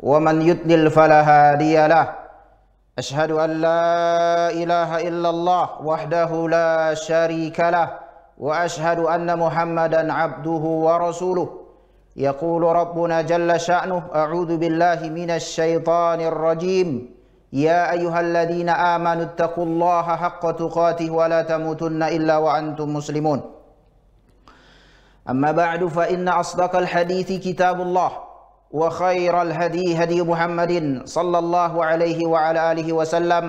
ومن يضلل فلا هادي له أشهد أن لا إله إلا الله وحده لا شريك له وأشهد أن محمدا عبده ورسوله يقول ربنا جل شأنه أعوذ بالله من الشيطان الرجيم يا أيها الذين آمنوا اتقوا الله حق تقاته ولا تموتن إلا وأنتم مسلمون أما بعد فإن أصدق الحديث كتاب الله وخير الهدي هدي محمد صلى الله عليه وعلى آله وسلم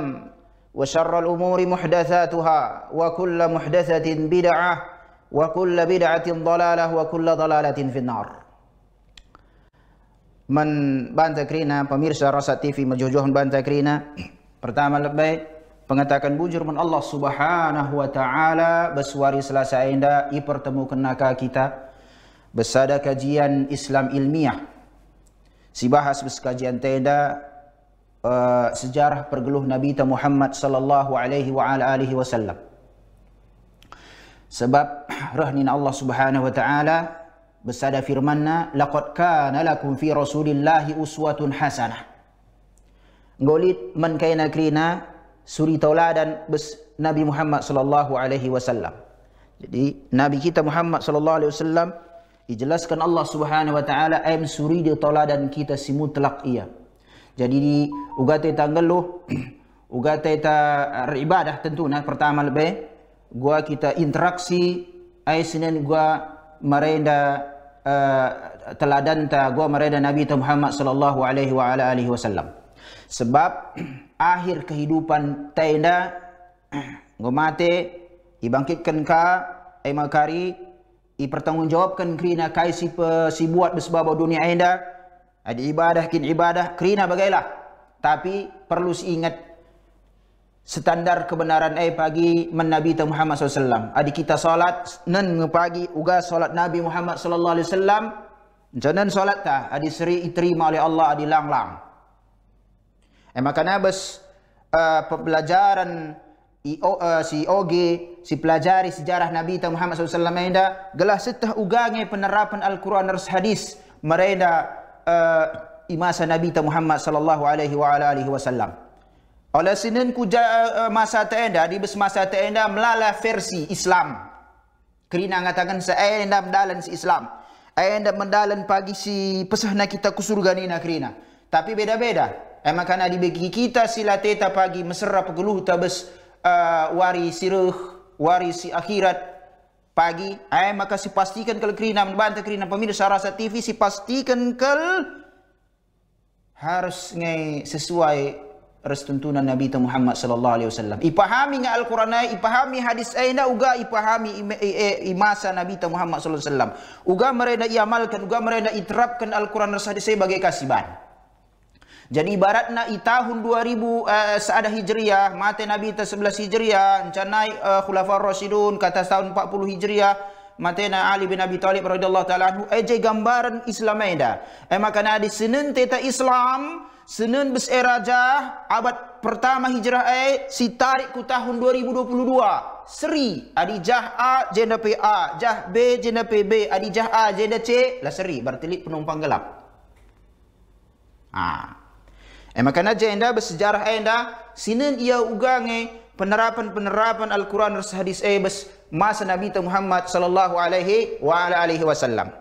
وشر الأمور محدثاتها وكل محدثة بدعة وكل بدعة ضلالة وكل ضلالة في النار من بانتا كرينا بميرسا رسا تيفي مجوجوه بانتا كرينا برتام اللبي pengatakan bujur من الله سبحانه وتعالى بسواري سلاسا عندا يبرتمو كنا كا كتا بسادة كجيان إسلام إلمياه sibahas sekajian tenda uh, sejarah pergeluh Nabi kita Muhammad sallallahu alaihi wa ala alihi wasallam. Sebab rahnin Allah Subhanahu wa taala bersada firmanna nya laqad kana lakum fi rasulillahi uswatun hasanah. Ngolit man kaina krina suri dan bes Nabi Muhammad sallallahu alaihi wasallam. Jadi Nabi kita Muhammad sallallahu alaihi wasallam Dijelaskan Allah Subhanahu wa taala aim suri di tola dan kita simu telak ia. Jadi di ugate tanggal lo ugate ta er, ibadah tentu nah pertama lebih gua kita interaksi ai senen gua merenda uh, eh, teladan ta gua merenda Nabi Muhammad sallallahu alaihi wa ala alihi wasallam. Sebab akhir kehidupan gua ngomate dibangkitkan ka ai makari I pertanggungjawabkan kerina kai si si buat bersebab dunia anda ada ibadah kini ibadah kerina bagailah tapi perlu ingat standar kebenaran ai pagi men Nabi Muhammad SAW adik kita solat nen pagi uga solat Nabi Muhammad sallallahu alaihi wasallam jenen solat ta adi seri diterima oleh Allah adi langlang -lang. eh maka uh, eh, pembelajaran EO, uh, eh, si Oge, si pelajari sejarah Nabi Tuhan Muhammad SAW mereka gelah setah ugangi penerapan Al-Quran dan hadis mereka uh, eh, imasa Nabi Tuhan Muhammad SAW. Alaihi wa alaihi wasallam. Oleh sinin ku uh, masa teenda di semasa teenda melala versi Islam. Kerina ngatakan saya enda mendalan si Islam. Saya enda mendalan pagi si pesahna kita ku surga ni nak kerina. Tapi beda-beda. Emak di bagi kita silateta teta pagi mesra pegeluh tabes uh, warisi ruh, warisi akhirat pagi. Eh, maka si pastikan kalau kerina membantah kerina pemirsa rasa TV, si pastikan kal harus ngai sesuai restuntunan Nabi Muhammad sallallahu alaihi wasallam. Ipahami ngai Al-Qur'an, eh? ipahami hadis aina eh, uga ipahami imasa Nabi Muhammad sallallahu alaihi wasallam. Uga mereda iamalkan, uga mereda iterapkan Al-Qur'an dan hadis sebagai kasiban. Jadi ibarat nak tahun 2000 uh, eh, seada Hijriah, mati Nabi ke-11 Hijriah, macam naik uh, Khulafah Rasidun ke tahun 40 Hijriah, mati na Ali bin Abi Talib radhiyallahu ta'ala anhu, aja eh, gambaran Islam ada. Eh, maka nak di senen teta Islam, senen beseraja, abad pertama hijrah eh, si tarik ku tahun 2022. Seri, adi jah A, jenda PA, jah B, jenda PB, adi jah A, jenda C, lah seri, bertelit penumpang gelap. Ah. Eh, maka naja enda bersejarah enda eh, sinen ia ugange eh, penerapan penerapan Al Quran dan hadis eh bes masa Nabi Muhammad sallallahu alaihi wasallam.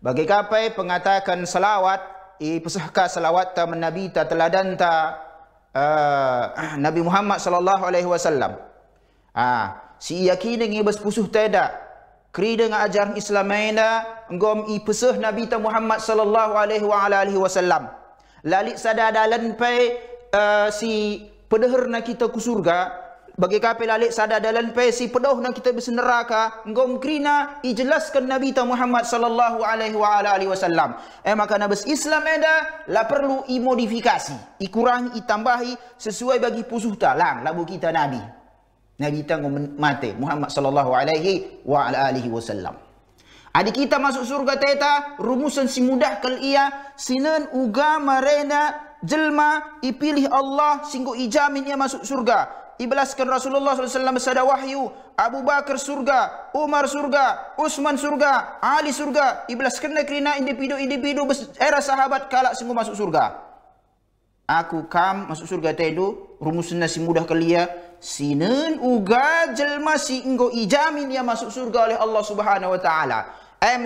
Bagi kapai pengatakan salawat, i eh, pesahka salawat ta Nabi ta teladan ta uh, Nabi Muhammad sallallahu alaihi wasallam. Ah, si yakin ni bes pusuh teda. Kri dengan ajaran Islam ini, engkau i pesah Nabi Muhammad sallallahu alaihi wasallam lalik sada dalan pai uh, si pedahur nak kita ke surga bagi kape lalik sada dalan pai si pedoh nak kita bis neraka ngom krina ijelaskan nabi ta Muhammad sallallahu alaihi wa ala alihi wasallam eh maka nabi Islam ada eh lah perlu imodifikasi ikurang itambahi sesuai bagi pusuh talang labu kita nabi nabi ta ngom Muhammad sallallahu alaihi wa ala alihi wasallam Adik kita masuk surga teta, rumusan si mudah kal ia, sinen uga marena jelma ipilih Allah singgo ijamin ia masuk surga. Ibelaskan Rasulullah SAW sada wahyu, Abu Bakar surga, Umar surga, Usman surga, Ali surga. Ibelaskan kerana individu-individu era sahabat kalak singgo masuk surga. Aku kam masuk surga tedu, rumusan nasi mudah kal Sinen uga jelma si inggo ijamin ia masuk surga oleh Allah Subhanahu wa taala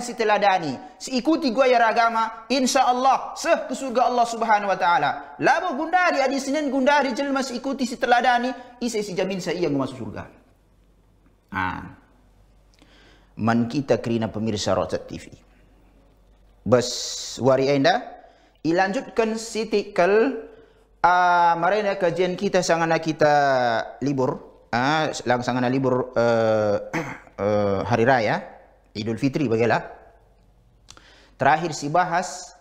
si teladani. Seikuti gua yang agama, insyaAllah, seh ke surga Allah subhanahu wa ta'ala. Labuh gundari, adi senin gundari jelma seikuti si teladani, isai isi jamin saya yang masuk surga. Ha. Man kita kerina pemirsa Rojat TV. Bes, wari anda, ilanjutkan si kel, uh, ah, nak kajian kita sangana kita libur, uh, ah, langsangana libur uh, uh, hari raya. Hari raya. Idul Fitri bagailah. Terakhir si bahas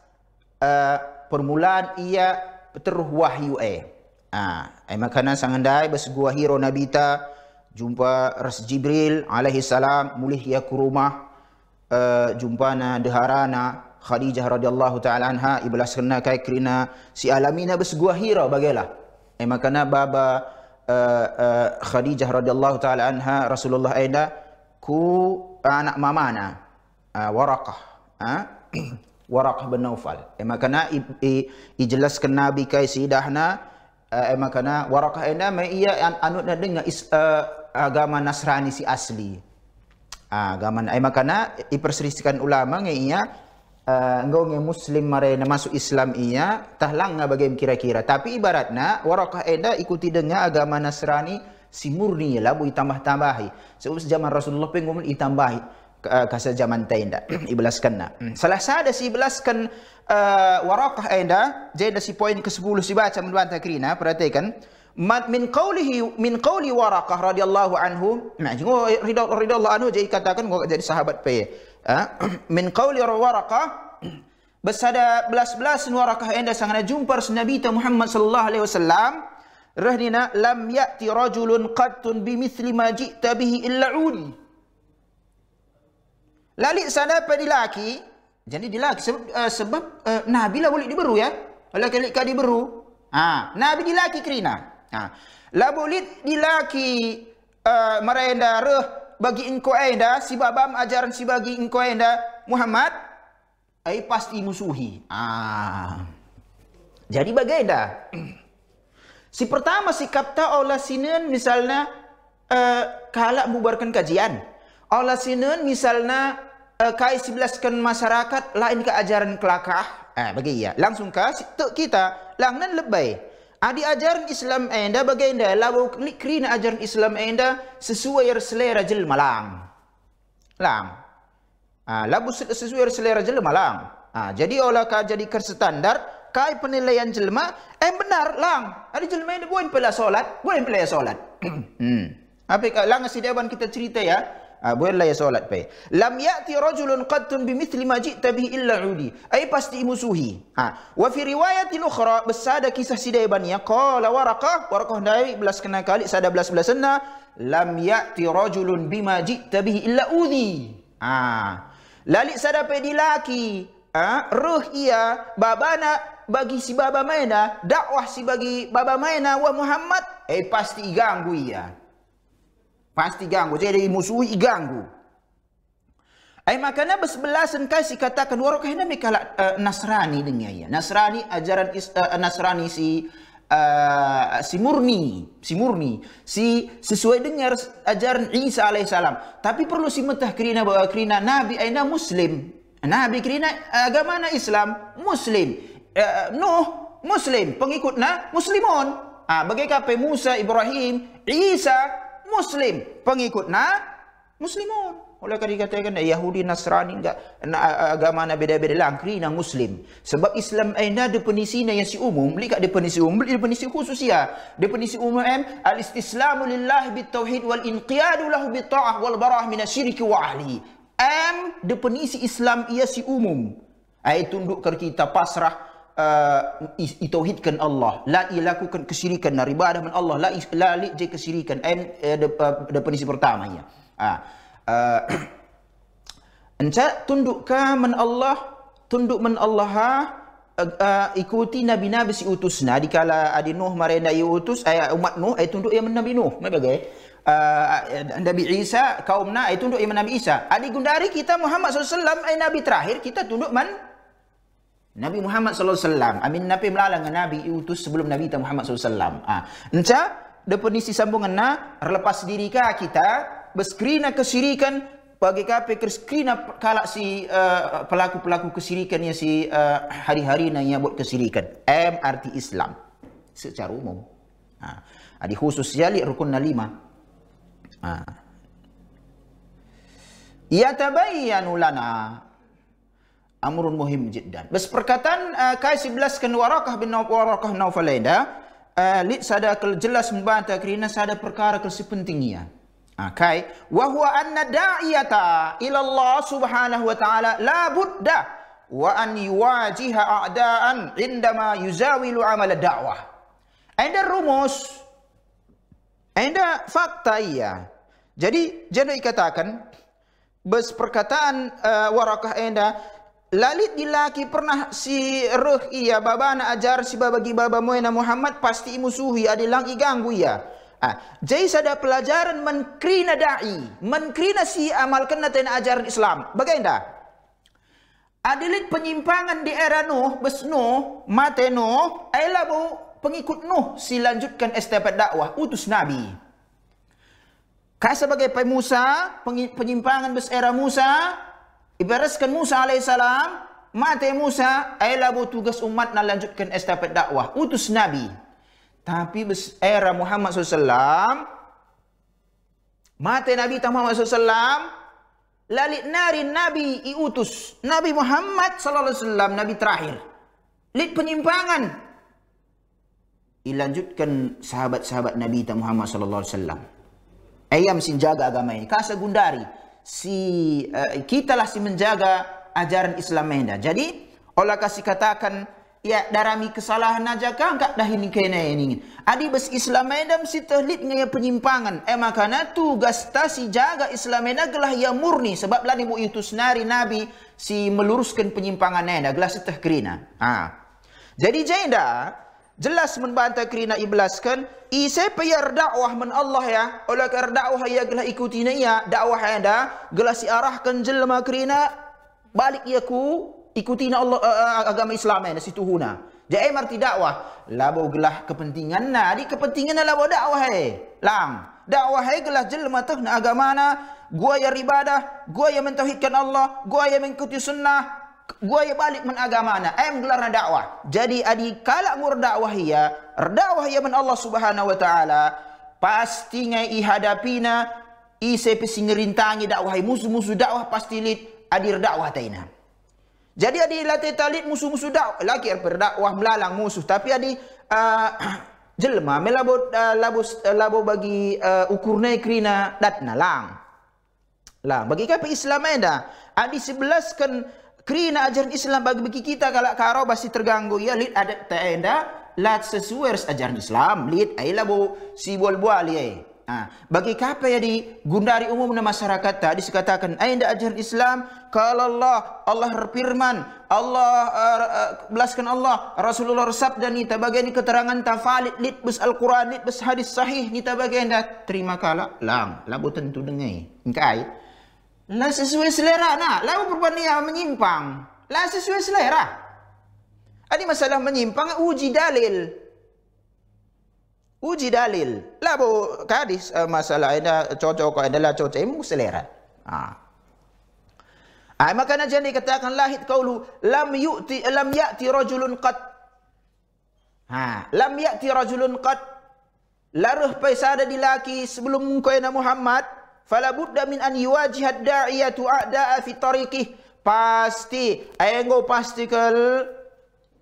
uh, permulaan ia terus wahyu eh. Ha, ai makana sangandai bersegua hero nabita jumpa Ras Jibril alaihi salam mulih ia ke rumah uh, jumpa na deharana Khadijah radhiyallahu taala anha iblas kena kai kerina si alamina bersegua hero bagailah. Ai makana baba uh, uh, Khadijah radhiyallahu taala anha Rasulullah aida ku anak mama na ah, warakah, ah, warakah Waraqah bin Naufal Ima kena i, jelas ijelaskan Nabi kai sidahna uh, ah, Ima kena Waraqah ina Ma iya an, anutna dengan is, agama Nasrani si asli Agama Ima kena iperserisikan ulama nge iya Engkau uh, Muslim mereka masuk Islam iya Tahlang bagaimana kira-kira Tapi ibaratna warakah ina ikuti dengan agama Nasrani si murni ialah boleh tambah-tambahi sebab zaman Rasulullah pun boleh ditambahi eh, kasa zaman tai nda ibelaskan nak hmm. salah satu si belaskan uh, eh, waraqah ai nda jadi ada si poin ke-10 si baca menuan takrina perhatikan min qaulihi min qauli warakah radhiyallahu anhu nah Ridha radhiyallahu anhu jadi katakan gua jadi sahabat pe ha? Ah, min qauli warakah. besada belas-belas waraqah anda nda jumpa Nabi Muhammad sallallahu alaihi wasallam Rahnina lam ya'ti rajulun qattun bimithli ma ji'ta bihi illa uli. Lali sana pada laki. Jadi di laki sebab uh, eh, eh, Nabi ya? ha, ha. lah boleh diberu ya. Oleh kali kali diberu. Ha. Nabi di laki kerina. Ha. La boleh di laki uh, merenda reh bagi engkau anda. Si babam ajaran si bagi engkau anda Muhammad. Ai pasti musuhi. Ha. Jadi bagai dah. Si pertama sikap ta Allah sinen misalnya uh, eh, kalak bubarkan kajian. Allah sinen misalnya uh, eh, kai sebelaskan masyarakat lain keajaran kelakah. Eh, bagi iya. Langsung ke situ kita. Langnan lebay. Adi ajaran Islam anda bagai anda. lawu Lalu kerana ajaran Islam anda sesuai selera jelma malang, Lang. Ah, lalu sesuai selera jelma malang, Ah, jadi olah jadi kerstandar. standar Kai penilaian jelma eh benar lang ada jelma ini boleh pelah solat boleh pelah ya solat hmm. apa kak lang si dewan kita cerita ya ha, boleh lah ya solat pe lam yati rajulun qattun bi mithli ma ji'ta bi illa udi ai pasti musuhi ha wa fi riwayatil ukhra besada kisah si dewan ya qala waraqah waraqah dai belas kena kali sada belas belas sana lam yati rajulun bi ma ji'ta bi illa udi ha Lalik sadapai di laki, Ha? Ruh ia babana bagi si Baba Maina, dakwah si bagi Baba Maina wa Muhammad, eh pasti ganggu ia. Pasti ganggu. Jadi musuh ia ganggu. Eh makanya bersebelah sengkai si katakan, warokah ini mikalak uh, eh, Nasrani dengan ia. Nasrani ajaran is, uh, Nasrani si Uh, si murni, si murni, si sesuai dengar ajaran Isa alaihissalam. Tapi perlu si mentah kerina bahawa kerina Nabi Aina Muslim. Nabi kerina agama na Islam Muslim. Eh, eh, Nuh Muslim, pengikut Nah Muslimon. Ah, ha, bagi kape Musa, Ibrahim, Isa Muslim, pengikut Nah Muslimon. Oleh kerana dikatakan eh, Yahudi Nasrani enggak na, ah, ah, agama na beda-beda lah angkri Muslim. Sebab Islam eh ada definisi na yang si umum, beli kat definisi umum, beli definisi khusus ya. Definisi umum al istislamu lillah bit tauhid wal inqiyadu lahu bit ta'ah wal barah min asyriki wa ahli. M definisi Islam ia si umum. Ayat ah, tunduk ker kita pasrah uh, itauhidkan Allah la ilakukan kesyirikan nah, ibadah dengan Allah la lalik je kesyirikan eh, definisi pertamanya ha uh, anca ah. uh, tunduk men Allah tunduk men Allah ha uh, uh ikuti nabi nabi si utus nah dikala adi nuh marenda i utus ay eh, umat nuh ay eh, tunduk yang nabi nuh macam bagai eh? uh, nabi isa kaum na ay tunduk yang nabi isa adi gundari kita Muhammad sallallahu alaihi wasallam ay nabi terakhir kita tunduk men Nabi Muhammad sallallahu alaihi wasallam. Amin Nabi melalang Nabi itu sebelum Nabi kita Muhammad sallallahu alaihi wasallam. Ha. Enca definisi sambungan na lepas diri ka kita beskrina kesirikan bagi kape kerskrina kalak si eh, pelaku-pelaku uh, kesirikan yang si eh, hari-hari uh, na yang buat kesirikan. MRT Islam secara umum. Ha. Adi khusus jali rukun na lima. Ha. Ah. Ya tabayyanu lana amrun muhim jiddan. Bes perkataan uh, Kais Iblas kan warakah bin warakah naufalainda. Uh, eh? eh, lit sada jelas membanta kerana sada perkara kel sepenting ia. Okay. Ah, Wahua anna da'iyata ila Allah subhanahu wa ta'ala la buddha wa an yuwajiha a'da'an indama yuzawilu amal da'wah. Ada rumus. Ada fakta ia. Jadi, jadi dikatakan, bes perkataan uh, warakah anda, lalit dilaki pernah si ruh iya baba nak ajar si baba gi baba moyna Muhammad pasti musuhi ada lang ganggu iya. Ah, ha, jadi ada pelajaran menkrina dai, menkrina si amal kena tena ajar Islam. Bagaimana? Adilit penyimpangan di era Nuh, bes Nuh, mate Nuh, ayla bu pengikut Nuh si lanjutkan estafet dakwah utus nabi. Kaya sebagai Pai Musa, penyimpangan bes era Musa, Ibaraskan Musa AS, mati Musa, ayah buat tugas umat nak lanjutkan estafet dakwah. Utus Nabi. Tapi era Muhammad SAW, mati Nabi Muhammad SAW, lalik nari Nabi iutus. Nabi Muhammad SAW, Nabi terakhir. Lid penyimpangan. Ilanjutkan sahabat-sahabat Nabi Muhammad SAW. Ayam sinjaga agama ini. Kasa Kasa gundari si uh, lah si menjaga ajaran Islam ini. Jadi olah kasih katakan ya darami kesalahan aja kah enggak dah ini kena ini. Adi bes Islam ini si terlip ngaya penyimpangan. Eh makana tugas ta si jaga Islam ini gelah ya murni sebab lah ibu itu senari Nabi si meluruskan penyimpangan ini gelah si terkrina. Ah. Ha. Jadi jenda. Jadi jelas membantah kerana iblaskan, kan i siapa dakwah men Allah ya oleh ker dakwah ia gelah ikuti ni ya dakwah yang dah gelah si arahkan jelma kerana balik ia ku ikuti na Allah uh, agama Islam ya situ huna jadi eh, arti dakwah labo gelah kepentingan na di kepentingan labo dakwah hai lang dakwah hai gelah jelma tuh na agama na gua yang ibadah gua yang mentauhidkan Allah gua yang mengikuti sunnah gua ya balik men agama na em gelar na dakwah jadi adi kala mur dakwah ya dakwah ya men Allah Subhanahu wa taala pasti ngai ihadapina ise pising rintangi dakwah musuh-musuh dakwah pasti lid adi dakwah taina jadi adi latai talid musuh-musuh dakwah laki berdakwah melalang musuh tapi adi uh, jelma melabo uh, labo uh, labo bagi uh, ah, ukurna krina datna lang lah bagi kape Islam ada adi sebelaskan kerana ajaran Islam bagi-bagi kita kalau karo pasti terganggu. Ya, lihat adat tenda. Eh, lihat sesuai ajaran Islam. Lihat ayolah bu, si bual-bual ya. Ha. Bagi apa ya di gundari umum dan masyarakat tadi dikatakan ayat ajaran Islam kalau Allah Allah berfirman Allah eh, belaskan uh, uh, Allah Rasulullah resap dan ni tabagai ni keterangan tafalit lit bus Al Quran lit bus hadis sahih ni tabagai anda terima kala lang labu tentu dengai engkau lah sesuai selera nak. Lah perempuan yang menyimpang. Lah sesuai selera. Ini masalah menyimpang uji dalil. Uji dalil. Lah bu kadis eh, masalah ini cocok kau adalah cocok ini selera. Ha. Ah. Ah, maka najan dikatakan lahit lu lam yu'ti lam ya'ti rojulun kat. Ha, lam ya'ti rojulun kat. laruh pesada di laki sebelum kau Muhammad fala budda min an yuwajihad da'iyatu a'da'a fi tariqih pasti ayo pasti ke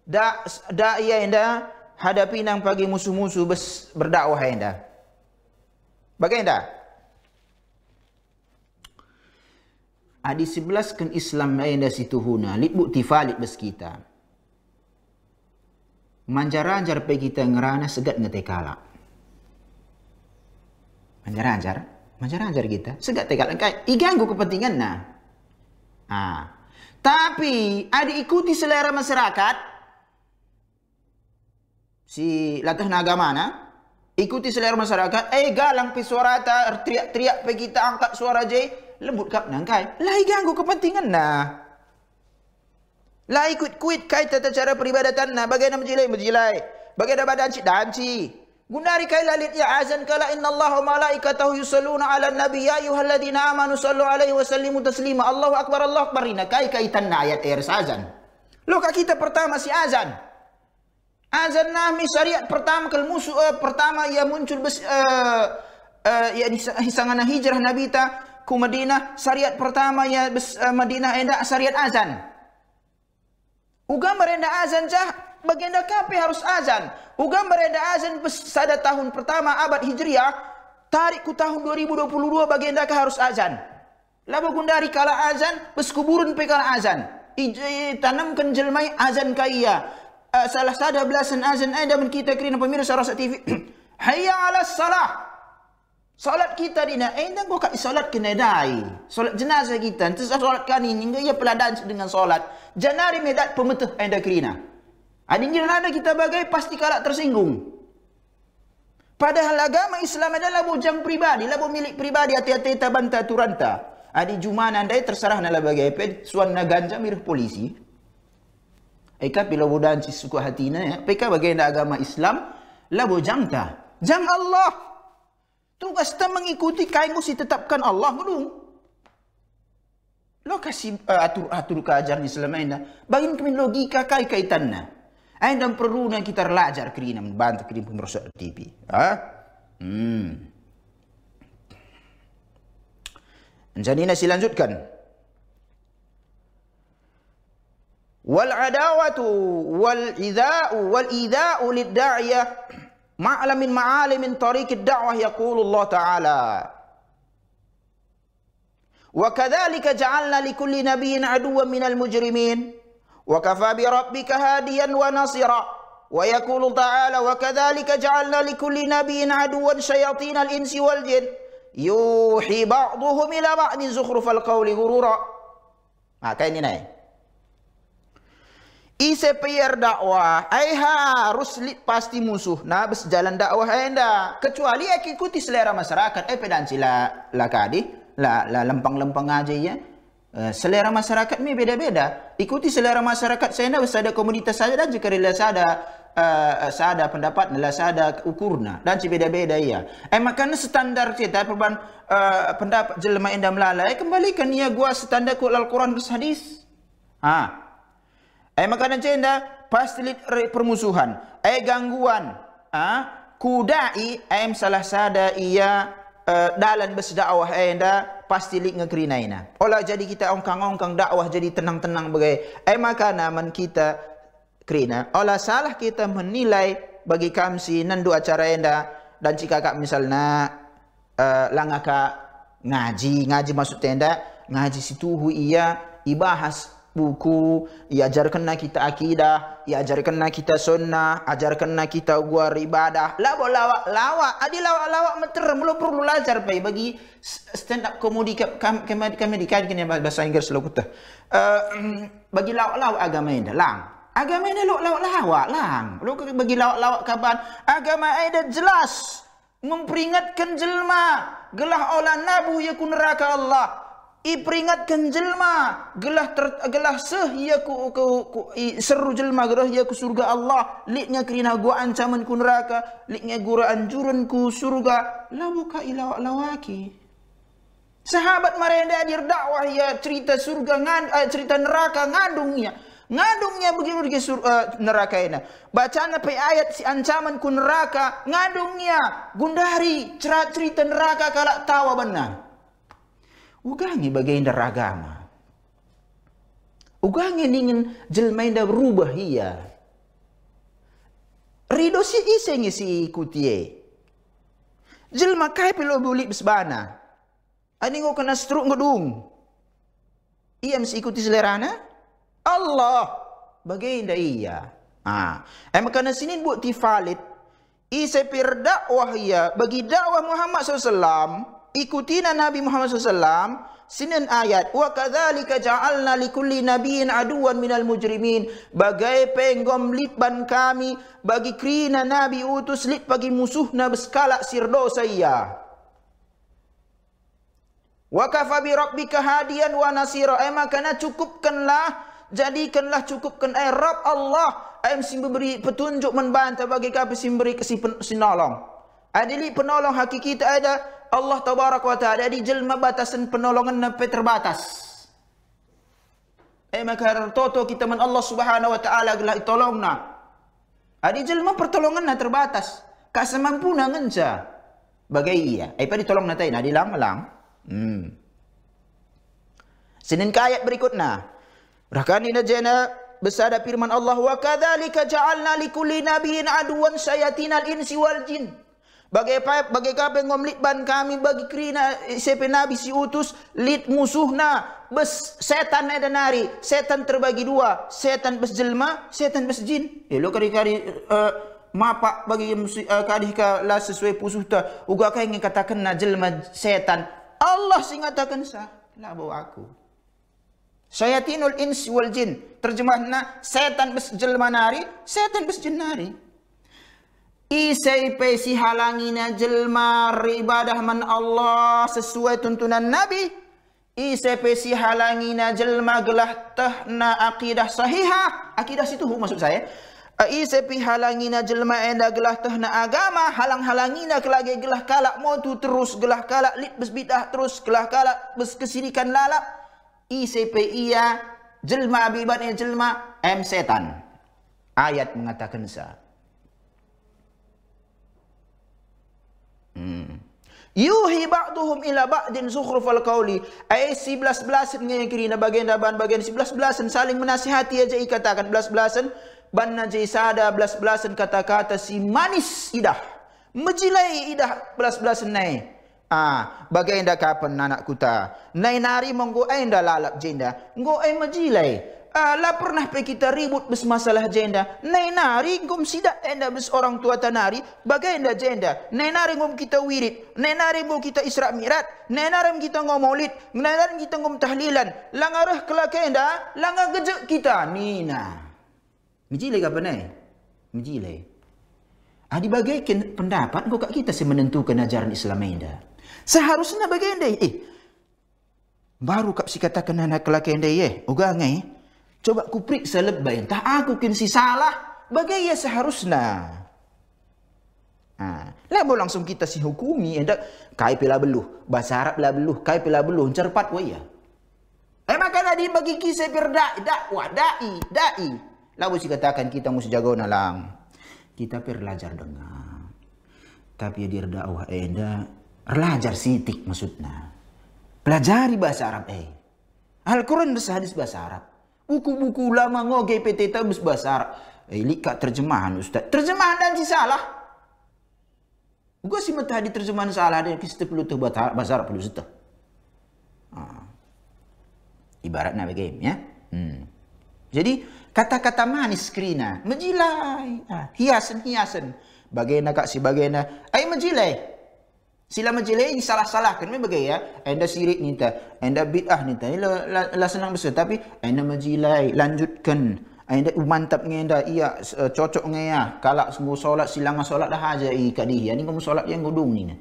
dak da'i anda hadapi nang pagi musuh-musuh berdakwah anda bagaimana Adi sebelas ken Islam lah yang dah situ huna. Libuk tifalik bes kita. Manjar-anjar pe kita ngerana segat ngetekala. Manjar-anjar. Macam mana ajar kita? Segak tegak lengkai. Iganggu kepentingan nah. Ah, Tapi ada ikuti selera masyarakat. Si latih agama nah. Ikuti selera masyarakat. Eh galang pi suara ta teriak-teriak pi kita angkat suara je. Lembut kap nangkai. Lah iganggu kepentingan nah. Lah ikut kuit kait tata cara peribadatan nah. Bagaimana menjilai? Menjilai. Bagaimana badan cik? Dan cik. Munarika ila lit ya azan kala inna Allah wa malaikatahu yusalluna ala nabi ya ayyuhalladzina amanu sallu alaihi wa sallimu taslima. Allahu akbar Allahu akbar ina kai kaitan na ayat air azan. Lo ka kita pertama si azan. Azan nami syariat pertama kal musuh uh, pertama ia muncul bes, uh, uh, ya hisangan hijrah nabi ta ke Madinah syariat pertama ya bes, uh, Madinah enda syariat azan. Uga merenda azan jah bagenda kape harus azan. Ugam berada azan pada tahun pertama abad Hijriah, tarikku tahun 2022 bagi anda harus azan. Lalu gundari kala azan, beskuburun pekal azan. Ijai eh, tanam kenjelmai azan kaya. Uh, salah sada belasan azan ada eh, men kita kira pemirsa rasa TV. Hayya ala salah. Salat kita di nak enda go ka salat kenedai. Salat jenazah kita, tersalatkan ini, ia peladan dengan salat. Janari medat pemetuh enda kira Adingin ah, ada kita bagai pasti kalah tersinggung. Padahal agama Islam adalah bujang pribadi, labu milik pribadi hati-hati tabanta turanta. Adi ah, juma nandai terserah nala bagai pet suan na ganja mirip polisi. Eka eh, bila budan si suku hatina Eka eh, peka bagai agama Islam labu jangta. Jang Allah. Tugas ta mengikuti kaimu si tetapkan Allah gunung. Lokasi uh, ah, atur atur kajar ni selama ini. Bagin kami logika kai kaitannya. Ain dan perlu nak kita belajar kiri nak membantu kiri pun merosak TV. Ha? Hmm. Jadi nak lanjutkan. Wal adawatu wal idha'u wal idha'u lidda'iyah ma'alamin ma'alimin tariqid da'wah Allah ta'ala. Wa kadhalika ja'alna nabiin nabiyin min al mujrimin wa kafa bi rabbika hadiyan wa nasira wa yaqulu ta'ala wa kadzalika ja'alna likulli nabiyyin aduwwan syayatin al-insi wal jin yuhi ba'dhum ila ba'dhin zukhrufal qawli ghurura ha kain ini naik Ise peyer dakwah, ai harus lit pasti musuh. Nah, berjalan dakwah ai nda. Kecuali ai ikuti selera masyarakat, ai pedan sila la kadi, la la lempang-lempang aja ya. Eh, selera masyarakat ni beda-beda. Ikuti selera masyarakat saya nak ada komunitas saya dan jika rela saya ada eh, saya ada pendapat rela saya ada ukurna dan si beda-beda ya. Eh makan standar kita perubahan uh, pendapat jelma indah melalai kembalikan ia gua standar ku Al-Quran ke hadis. Ha. Eh makan agenda pasti permusuhan, eh gangguan, ha. Kudai, eh salah sada ia Uh, dalam bersedakwah anda pasti lik ngekri naina. Olah jadi kita ongkang-ongkang dakwah jadi tenang-tenang bagai. Eh maka men kita krina. Olah salah kita menilai bagi kamsi nandu acara enda. Dan jika kak misalna uh, eh, langa ngaji, ngaji masuk tenda, ngaji situ hu iya ibahas buku, ia ajarkanlah kita akidah, ia ajarkanlah kita sunnah, ajarkanlah kita gua ibadah. Lawak lawak lawak, adi lawak lawak meter, belum perlu belajar pai bagi stand up komedi kami kami dikaitkan dengan bahasa Inggeris lo kata. Eh, mm, bagi lawak lawak agama ini lang. Agama ini lo lawak lawak lang. Lo bagi lawak lawak kaban agama ini dah jelas memperingatkan jelma gelah olah nabu yakun neraka Allah Iperingat kenjelma gelah ter, gelah seh ia ku, ku, ku i, seru jelma gerah ia ku surga Allah liknya kerina gua ancaman ku neraka liknya gua anjuran ku surga lawu ka ilawak lawaki sahabat marenda dir dakwah ia cerita surga ngan uh, cerita neraka ngadungnya ngadungnya begini di sur uh, neraka ini Baca pe ayat si ancaman ku neraka ngadungnya gundari cerita neraka kalak tawa benar Ugangi bagaimana agama. Ugangi ingin jelma indah berubah iya. Rido si isengi si ikuti ye. Jelma kai pelu bulip sebana. Ani ngau kena struk ngedung. Ia mesti ikuti selerana. Allah bagaimana iya. Ah, ha. emak kena sini bukti valid. Ise pir dakwah ia bagi dakwah Muhammad SAW ikutina Nabi Muhammad SAW, sinan ayat, wa kadhalika ja'alna likulli nabiyin aduan minal mujrimin, bagai penggom lipan kami, bagi kerina Nabi utus lip bagi musuhna beskala sirdo saya. Wa kafabi rabbika hadian wa nasira, eh makana cukupkanlah, jadikanlah cukupkan, eh Rabb Allah, eh mesti memberi petunjuk membantu bagi kami, sim memberi kesinolong. Adili eh, penolong hakiki kita ada, Allah tabarak wa ta'ala di jelma batasan penolongan nampai terbatas. Eh maka toto kita men Allah subhanahu wa ta'ala gelah tolongna. Adi ha, jelma pertolongan na terbatas. Kak semampu na ngenca. Bagai iya. Eh pa ditolong na tayin. Adi lang malang. Hmm. Senin ke ayat berikutnya. Rakan ini najena besada firman Allah. Wa kadhalika ja'alna likulli nabiyin aduan sayatina al-insi wal-jin. Bagai apa bagai kape ngomlit ban kami bagi kerina siapa nabi si utus lid musuhna bes setan ada nari setan terbagi dua setan bes jelma setan bes jin eh, ya lo eh, kari kari uh, pak, bagi uh, lah sesuai pusuh ta uga kau ingin katakan na jelma setan Allah sing katakan sa la bawa aku Saya tinul ins wal jin terjemahna setan bes jelma nari setan bes jin nari Isai pesi halangina jelmar ibadah man Allah sesuai tuntunan Nabi. Isai pesi halangina jelma gelah tahna akidah sahihah. Akidah situ bu, maksud saya. Eh, Isai pesi halangina jelma enda gelah tahna agama. Halang-halangina kelagi gelah kalak motu terus gelah kalak lit besbidah terus gelah kalak bes kesirikan lalak. Isai pesi jelma abibat jelma em setan. Ayat mengatakan sahab. Yuhi ba'duhum ila ba'din zukhrufal qawli. Ai si belas-belasan dengan yang kiri. bagian dah bahan bagian si belas-belasan. Saling menasihati aja ikatakan belas-belasan. Banna jai sada belas-belasan kata-kata si manis idah. Mejilai idah belas-belasan naik. Ah, bagai anda kapan anak kuta. Nai nari menggoai anda lalap jenda Ngo majilai ala ah, pernah pe kita ribut bes masalah janda. Nai nari ngum sidak enda bes orang tua tanari, bagai enda jenda Nai nari ngum kita wirid, nai nari ngum kita Isra Mi'raj, nai nari ngum kita ngom Maulid, nai nari kita ngom tahlilan. Langarah kelak enda, langa gejek kita nina. Mijile ka benai? Mijile. Adi ah, bagai ken pendapat ngok kita se menentukan ajaran Islam enda. Seharusnya bagai enda eh Baru kap si katakan anak kelakian dia, ugangai, eh? Coba ku periksa lebih. Entah aku kini si salah. Bagai ia seharusnya. Ha. Lek lah, boleh langsung kita si hukumi. Entah eh, kai pila beluh. Bahasa Arab lah beluh. Kai pila beluh. Cerpat kau ia. Ya? Eh maka tadi bagi kisah perda perdai. Dakwah. Da'i. Da'i. Lalu si katakan kita mesti jaga nalang. Kita perlajar dengar. Tapi dia dakwah. Eh entah. Belajar sitik maksudnya. Pelajari bahasa Arab. Eh. Al-Quran dan hadis bahasa Arab. Buku-buku ulama ngogai peteta besar. Elik kat terjemahan ustaz. Terjemahan dan si salah. Bukan si mentah di terjemahan salah. Dia kisah perlu tu besar ha- perlu setah. Ha. Ibarat nak bagaim, ya. Hmm. Jadi, kata-kata manis kerina. Menjilai. Ha. Hiasan, hiasan. Bagaimana kak si bagaimana. Ay, menjilai. Menjilai. Sila majlis salah-salah kan memang ya. Anda sirik ni ta. Anda bidah ni ta. Ila la, la lah senang besar tapi anda majlis lanjutkan. Anda mantap ngi anda iya uh, cocok ngi ya. Kalak semua solat silang solat dah aja i eh, kadih. Ya ni kamu solat yang gudung ni.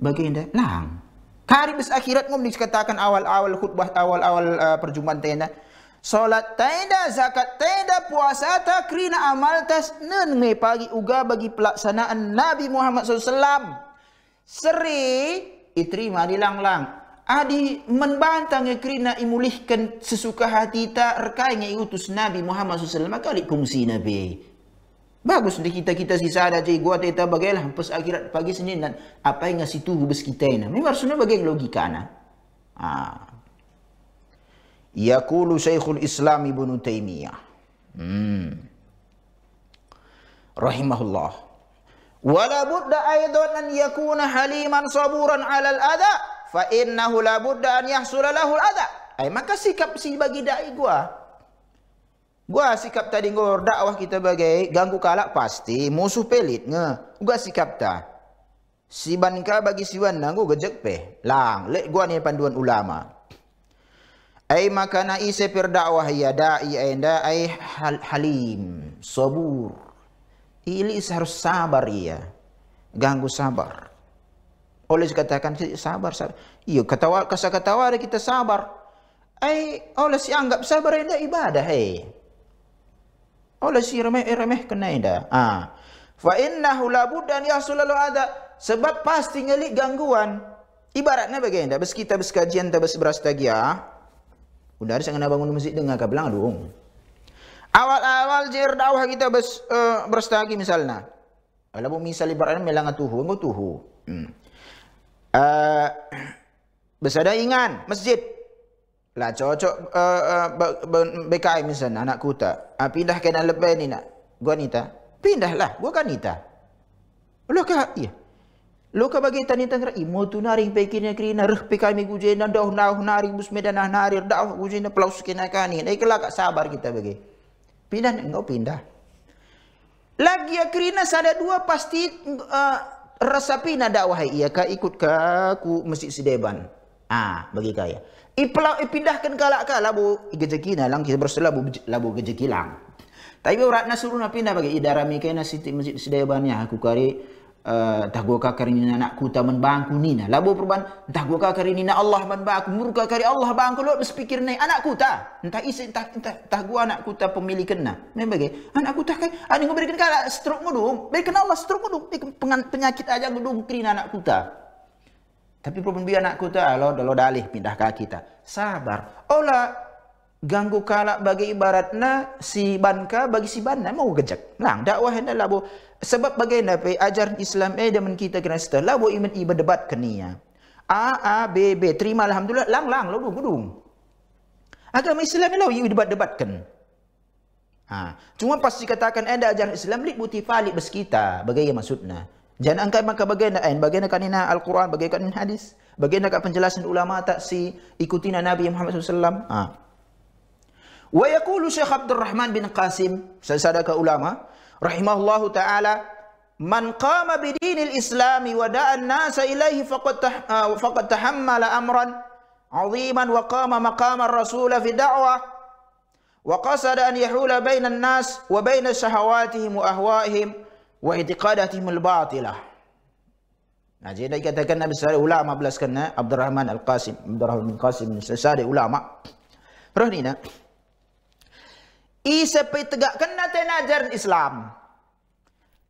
Bagi anda lang. karib bis akhirat ngom dikatakan awal-awal khutbah awal-awal uh, perjumpaan tenda. Solat tenda zakat tenda puasa takrina amal tas nen ngi pagi uga bagi pelaksanaan Nabi Muhammad SAW. Seri Iterima di lang Adi menbantang kerana imulihkan sesuka hati tak rekai yang utus Nabi Muhammad SAW. Maka alik fungsi Nabi. Bagus untuk kita kita si ada cik gua tak tahu bagailah pas akhirat pagi senin dan apa yang ngasih tuh bes kita ini. Memang harusnya bagai logika ana. Ha. Yaqulu Syekhul Islam Ibnu Taimiyah. Hmm. Rahimahullah. Wala budda aidan an yakuna haliman saburan ala al-adha fa innahu la budda an yahsula lahu al-adha. Ai maka sikap si bagi dai gua. Gua sikap tadi ngor dakwah kita bagai ganggu kalak pasti musuh pelit nge. Gua sikap ta. Si banka bagi si wan nanggu gejek pe. Lang, lek gua ni panduan ulama. Ai maka na isi dakwah ya dai ai hal halim, sabur. Iblis harus sabar ia. Ganggu sabar. Oleh dikatakan sabar, sabar. Iyo ketawa, kasa ketawa ada kita sabar. Ay, oleh si anggap sabar ada ibadah. he. Oleh si remeh, eh, remeh kena ada. Ah. Ha. Fa innahu labudan ya sulalu ada. Sebab pasti ngelik gangguan. Ibaratnya bagaimana? Bes kita bes kajian, bes beras tagia. Ah. Udah ada sangat bangun masjid dengar kabelang dong. Hmm. Awal-awal jir dakwah kita bers, uh, berstagi misalnya. Kalau misalnya ibaratnya melangat tuhu, engkau tuhu. Hmm. Uh, besada ingan, masjid. Lah cocok uh, uh, BKI misalnya, anak kuta. Uh, pindah ke dalam lebih ni nak. Gua nita. Pindahlah, gua kan nita. Lu ke? Iya. Lu ke bagi tanya tanya, imo tu naring pekinnya kerina, ruh pekai mi kujena, dauh nauh naring, busmedanah narir, dauh kujena, pelaus kena kanin. Eh kelak sabar kita bagi. Bagi. Pindah engkau pindah. Lagi akhirnya sada dua pasti uh, resapi nak dakwah ia ka ikut ka ku masjid Sideban. Ah bagi kaya. Ipelau ipindahkan eh, kalak kala bu gejeki na lang kita berselah bu labu gejeki lang. Tapi orang nak suruh nak pindah bagi idara mikena siti masjid Sideban ya aku kari dah eh, gua ka kari nina nak kuta men bangku nina Labu perban dah gua ka kari nina Allah men bangku murka kari Allah bangku lu berfikir nai anak kuta entah isi entah entah tah gua ah, anak kuta pemilik kena men bagai anak kuta kai ani ngo berikan kala stroke mudung Berikan Allah stroke mudung pengan penyakit aja kiri kerina anak kuta tapi perubahan bi anak kuta ah, lo dalo dalih pindah ka kita sabar ola ganggu kala bagi ibaratna si banka bagi si banna mau gejek nang dakwah hendak labu sebab bagai nape ajar Islam eh dan kita kena setelah buat iman iman debat kenia. Ya. A A B B terima alhamdulillah lang lang lalu gudung. Agama Islam ni lah iman debat debatkan. Ha. Cuma pasti katakan eh dan ajar Islam lik buti falik beskita bagai yang maksudnya. Jangan angkai maka bagai nak en bagai nak kanina Al Quran bagai kanina hadis bagai nak penjelasan ulama tak si ikuti Nabi Muhammad SAW. Ha. Wa yaqulu Syekh Abdul Rahman bin Qasim, sesadaka ulama, رحمه الله تعالى من قام بدين الإسلام ودعا الناس إليه فقد آه، فقد تحمل أمرا عظيما وقام مقام الرسول في دعوة وقصد أن يحول بين الناس وبين شهواتهم وأهوائهم واعتقاداتهم الباطلة Nah, jadi katakan Nabi Sari ulama belaskan eh, Abdurrahman Al-Qasim, Abdurrahman Al-Qasim Sari ulama. Rohnina. I sepi tegak kena tenajar Islam.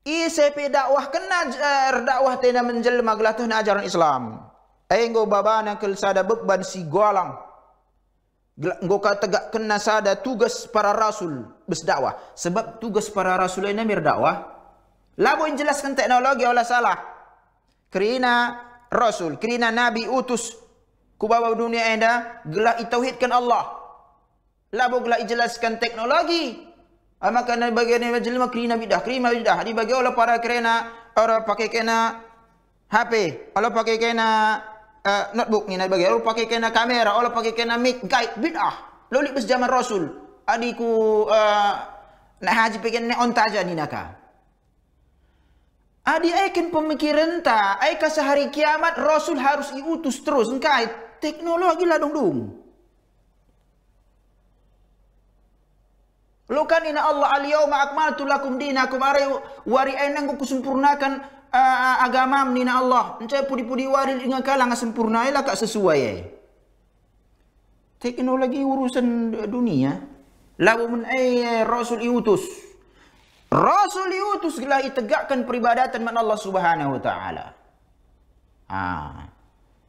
I sepi dakwah kena er, dakwah tena menjelma gelatuh ajaran Islam. Eh, Enggo baba nak sada beban si gualang. Enggo kata tegak kena sada tugas para rasul besdakwah. Sebab tugas para rasul ini mir dakwah. Labu jelaskan teknologi olah salah. Kerina rasul, kerina nabi utus kubawa dunia anda gelah itauhidkan Allah. Labuh pula ijelaskan teknologi. Ah, maka nak bagi ni majlis Nabi krina bidah, krina bidah. Di bagi oleh para kerana orang pakai kena HP, orang pakai kena uh, eh, notebook ni nak bagi, orang pakai kena kamera, orang pakai kena mic guide bidah. Lolik bes zaman Rasul. Adiku uh, nak haji pegen ni onta ni nak. Adi aikin pemikiran ta, aika sehari kiamat Rasul harus iutus terus. Engkai teknologi lah dong dong. Lukan ina Allah al-yawma akmaltu lakum dinakum ari wari enang ku sempurnakan uh, agama nina Allah. Encai pudi-pudi wari dengan kalang sempurna ila kak sesuai ai. Eh. Teknologi urusan dunia. Lawa mun ai eh, Rasul iutus. Rasul iutus gila itegakkan peribadatan man Allah Subhanahu wa taala. Ah.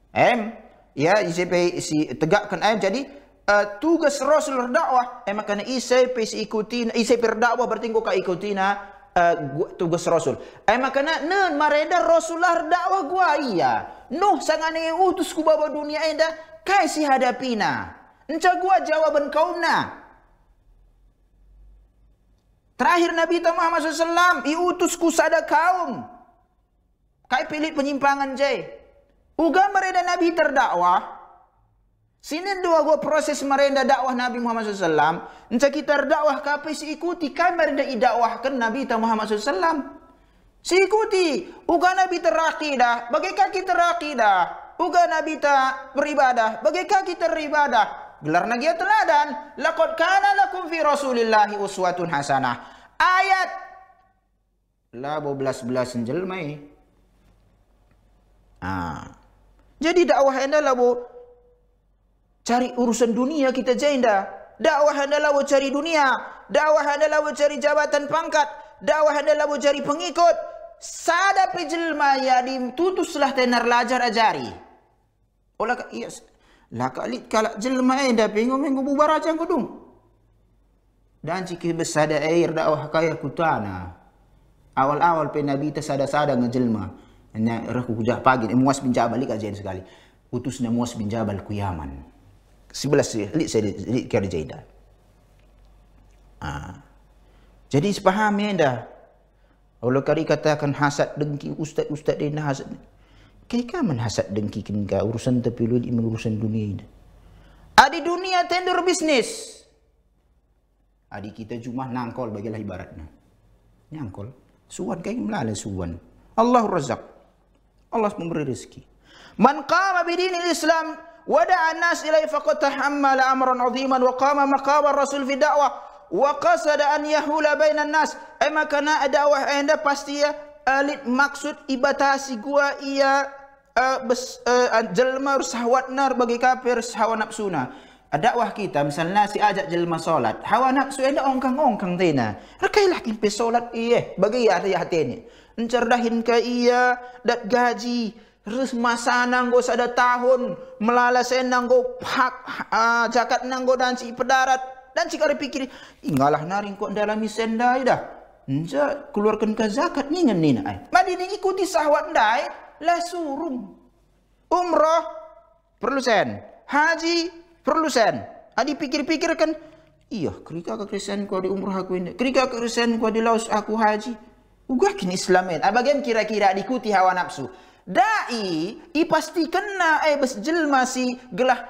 Em ya isi si tegakkan ai jadi uh, tugas Rasul berdakwah emak kena isai pes ikuti isai berdakwah bertingkuk kau ikuti na uh, tugas Rasul emak kena nen mereda Rasul berdakwah gua iya Nuh sangat ni utus uh, ku bawa dunia ini dah kai si hadapi na Nca gua jawaban kau na Terakhir Nabi Muhammad SAW, iutus ku sada kaum. Kai pilih penyimpangan jai. Uga mereda Nabi terdakwah, Sini dua gua proses merenda dakwah Nabi Muhammad SAW. Nca kita dakwah kapi si ikuti kan merenda i dakwahkan Nabi Muhammad SAW. Si ikuti. Uga Nabi terakidah. Bagaikah kita terakidah. Uga Nabi tak beribadah. Bagaikah kita beribadah. Gelar nagia ya teladan. Lakot kana lakum fi rasulillahi uswatun hasanah. Ayat. labu belas belas njelmai. Ah. Jadi dakwah anda labo. Labo cari urusan dunia kita jenda. Dakwah adalah awak cari dunia. Dakwah adalah awak cari jabatan pangkat. Dakwah adalah awak cari pengikut. Sada pejelma ya di tutuslah tenar lajar ajari. Ola ka iya. Lah kalit kalak jelma ai dah bingung minggu bubar aja kudung. Dan ciki besada air dakwah kaya kutana. Awal-awal pe nabi ta sada-sada ngejelma. Nya rek pagi muas bin Jabal ikajen sekali. Utus muas bin Jabal ku sebelah sini saya lihat kira jaidah. Ha. Jadi sepaham ya dah. Allah kari katakan hasad dengki ustaz-ustaz dia hasad. Kekah hasad dengki kena kan? urusan terpilu di urusan dunia ini. Adi dunia tender bisnis. Adi kita cuma nangkol bagilah ibaratnya. Nangkol. Suwan kaya melalui suwan. Allah razak. Allah memberi rezeki. Man qama bidini Islam wada'a an-nas ilai faqad la amran 'aziman wa qama rasul fi da'wah wa an yahula bain an-nas ai eh, maka na da'wah eh, anda pasti ya alit maksud ibatasi gua ia eh, jelma sahwat nar bagi kafir sahwa nafsuna dakwah kita misalnya si ajak jelma solat hawa nafsu anda ongkang ongkang tina. rekailah kimpi solat iya bagi ia hati ini encerdahin ke ia dat gaji Terus Masa nanggo sada tahun melala melalasen nanggo hak ha, zakat uh, nanggo dan si pedarat dan si kau pikir ingalah naring kok dalam misendai dah. Nja keluarkan ke zakat ni ngan nina. Madi ni ikuti sahwat dai lah surung. umroh perlu sen. Haji perlu sen. Adi pikir pikir kan, iya kerika ke Kristen ku di umroh aku ini. Kerika ke Kristen ku di Laos aku haji. Ugak ni Islamin. Abagem kira-kira diikuti hawa nafsu. Da'i pasti kena ai eh, besjel masih gelah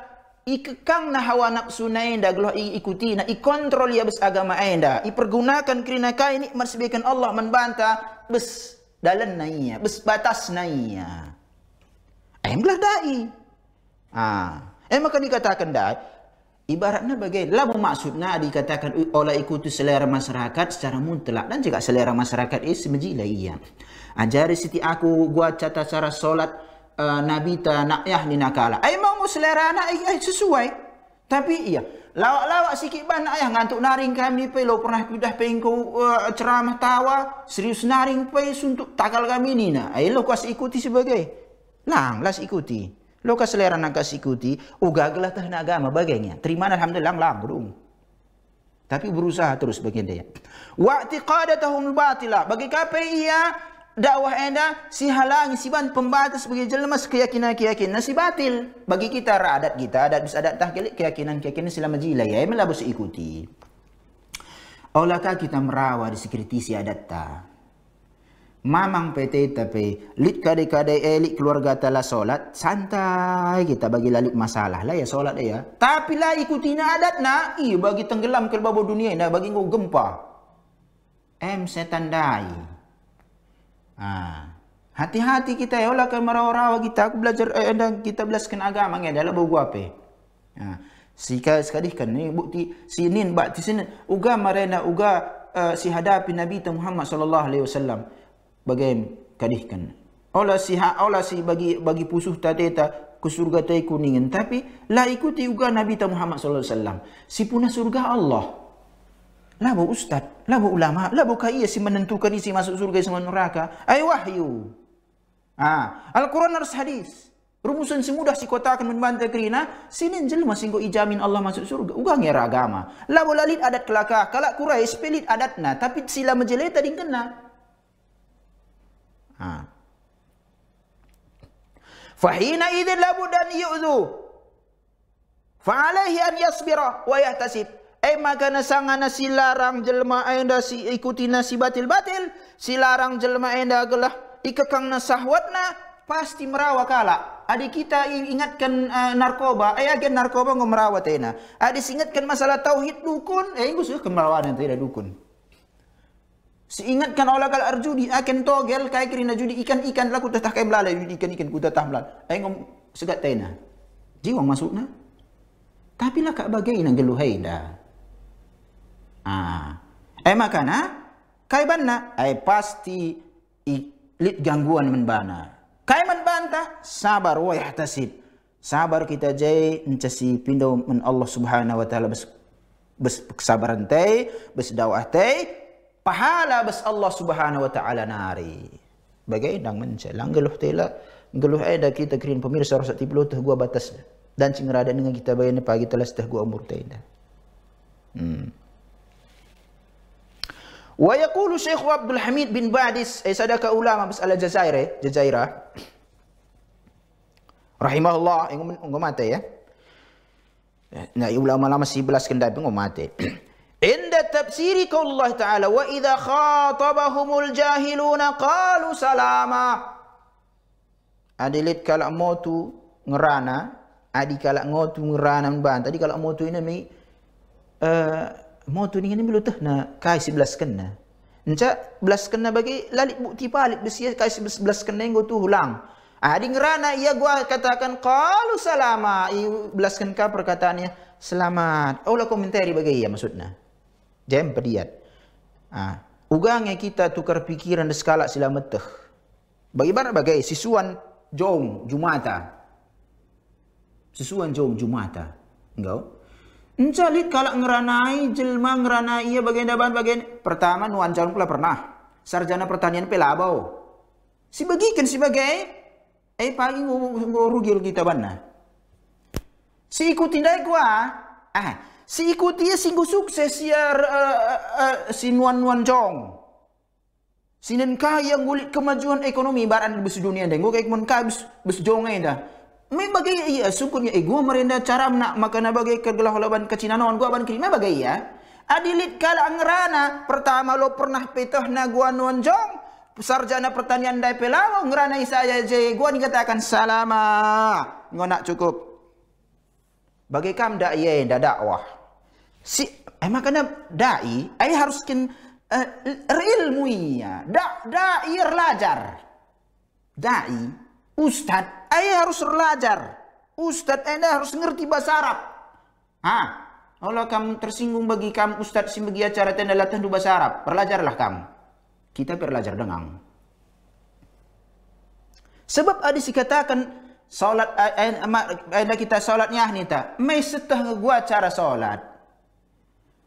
ikekang na hawa nafsu nainda gelah ikuti na ikontrol ia bes agama ainda ipergunakan kerana kai ni mersebikan Allah menbanta bes dalan naiya bes batas naiya ayam gelah da'i ah ha. eh maka dikatakan da'i Ibaratnya bagai labu maksudnya dikatakan oleh ikuti selera masyarakat secara mutlak dan juga selera masyarakat ini semajilah iya ajari siti aku buat cata cara solat uh, nabi ta nak yah ni nak nakala ai eh, mau selera nak ai eh, sesuai tapi iya lawak-lawak sikit ban nak yah ngantuk naring kami pe lo pernah pindah pe uh, ceramah tawa serius naring pe untuk takal kami ni nah ai lo kuas ikuti sebagai Lang las ikuti lo ka selera nak kasih ikuti ugaglah oh, tah agama bagainya terima alhamdulillah lang lang tapi berusaha terus bagi dia. Wa i'tiqadatuhum batila. Bagi kape ia dakwah anda si halang si ban pembatas bagi jelmas keyakinan keyakinan si batil bagi kita adat kita adat bis adat tahkil keyakinan keyakinan sila majila ya mela bus ikuti olaka kita merawa di sekuriti si adat ta mamang pt tapi lit kade kade elit eh, keluarga tala solat santai kita bagi lalik masalah lah ya solat ya tapi lah ikuti na adat na i bagi tenggelam ke bawah dunia na bagi kau gempa Em setan dai. Ha. Hati-hati kita eh. ya Allah akan marah kita aku belajar eh, dan kita belaskan agama ngai dalam bau gua Ha. Sika sekali kan ni bukti sinin bak ti sinin uga marena uga uh, si hadapi Nabi Muhammad sallallahu alaihi wasallam bagai kadih kan. Ola si ha ola si bagi bagi pusuh tak ke surga tai kuningin tapi lah ikuti uga Nabi Muhammad sallallahu alaihi wasallam. Si puna surga Allah. Lah Labu ustaz, lah bu ulama, lah bu kaya si menentukan isi masuk surga sama neraka. Ay wahyu. Ha. Al-Quran harus hadis. Rumusan semudah si kota akan membantah kerina, sinin jelma lah singgo ijamin Allah masuk surga. Ugang ya agama. Lah bu lalit adat kelaka, kalak kurai spelit adatna, tapi sila menjelai tadi kena. Ha. Fahina idin labu dan yu'zu. Fa'alaihi an yasbira wa yahtasib. Eh maka nasangana na silarang jelma enda si ikuti nasi batil batil. Silarang jelma enda gelah ikakang na pasti merawa kala. Adik kita ingatkan uh, narkoba, eh agen narkoba ngom merawa tena. Adik ingatkan masalah tauhid dukun, eh ibu sudah kemerawan yang tidak dukun. Seingatkan olah kal arjudi akan togel kaya kirina judi ikan ikan laku tetah kai belala judi ikan ikan ku tetah belal. Ai eh, ngom segat tena. Jiwang masukna. Tapi lah kak bagai nang geluhai dah. Ha. Ai makana ha? kai banna ai pasti ikut gangguan men Kai menbanta, sabar wa ihtasib. Sabar kita jai encasi pindau men Allah Subhanahu wa taala bes bes kesabaran tai, bes dawah tai, pahala bes Allah Subhanahu wa taala nari. Bagai dang men celang geluh tela, geluh ai da kita kirim pemirsa rasa tiplo teh gua batas dan cingrada dengan kita bayani pagi telah setah gua umur tai dah. Hmm. Wa yaqulu Syekh Abdul Hamid bin Badis eh sadaka ulama masalah Jazair eh Jazaira rahimahullah yang eh, engkau mati ya. Eh. Nah ulama lama si belas kendai pun engkau mati. Inda tafsiri Allah Taala wa ida khatbahumul jahilun, qalu salama. Adilit kalau motu ngerana, adi kalau ngotu ngerana mban. Tadi kalau motu ini mi eh, mau tu ni belum tuh nak kai si belas kena. Encak belas kena bagi lalik bukti palik besi kai si belas kena yang tu hulang. Adi ah, ngerana ia gua katakan kalau selama i belas kena perkataannya selamat. Oh lah komentari bagi ia maksudnya. Jem pediat. Ah ugangnya kita tukar pikiran skala selamat Bagi mana bagai sisuan jom jumata. Sisuan jom jumata. Engkau? Encalit kalau ngeranai jelma ngeranai ia bagian daban bagian pertama nuan jauh pula pernah sarjana pertanian pelabau si bagikan si bagai eh pagi rugi kita bana si ikutin dah gua ah si ikuti ia ya singgu sukses siar eh, eh, eh, si nuan nuan jong sinen kaya ngulit kemajuan ekonomi baran bes dunia dengu kayak mon kaya bes, bes dah Mai bagai iya sukunnya eh, gua merenda cara nak makan bagai kegelah lawan ke Cina naon gua ban kirim bagai ya. Adilit kal angrana pertama lo pernah petah na gua nonjong jong sarjana pertanian dai pelawo ngrana saya je gua ni kata akan salama ngona cukup. Bagai kam dak iya da dakwah. Si eh makana dai ai harus kin uh, ilmu iya. Dak dai belajar. Dai ustad ayah harus belajar. Ustaz ayah harus ngerti bahasa Arab. Ha? Kalau kamu tersinggung bagi kamu ustaz si bagi acara tanda latihan bahasa Arab, belajarlah kamu. Kita belajar dengan. Sebab ada si katakan salat eh, eh, ada kita salatnya ah ni tak? Mai setah gua cara salat.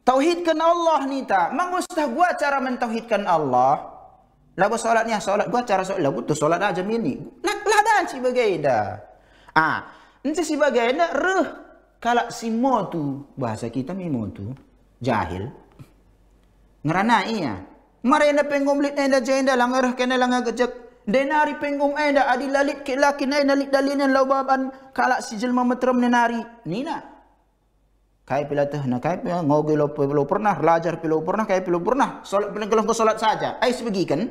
Tauhidkan Allah ni tak? Mang ustaz gua cara mentauhidkan Allah. Lagu salatnya salat ah, gua cara salat. Lagu tu salat aja mini. Nak kan si bagai dah. Ha. Ah, Nanti si bagai nak reh. Kalau si mo tu, bahasa kita ni mo tu, jahil. Ngerana iya. Mereka nak pengumlit ni dah jahil dah langar kena langar kejek. Denari pengum ai da lalit ke laki nai nalit dalin yang lawaban kala si jelma metrem nenari nina kai pila tuh nak kai pila ngogi lo pilo pernah belajar pilo pernah kai pilo pernah solat pilo kelong solat saja ai sebegi kan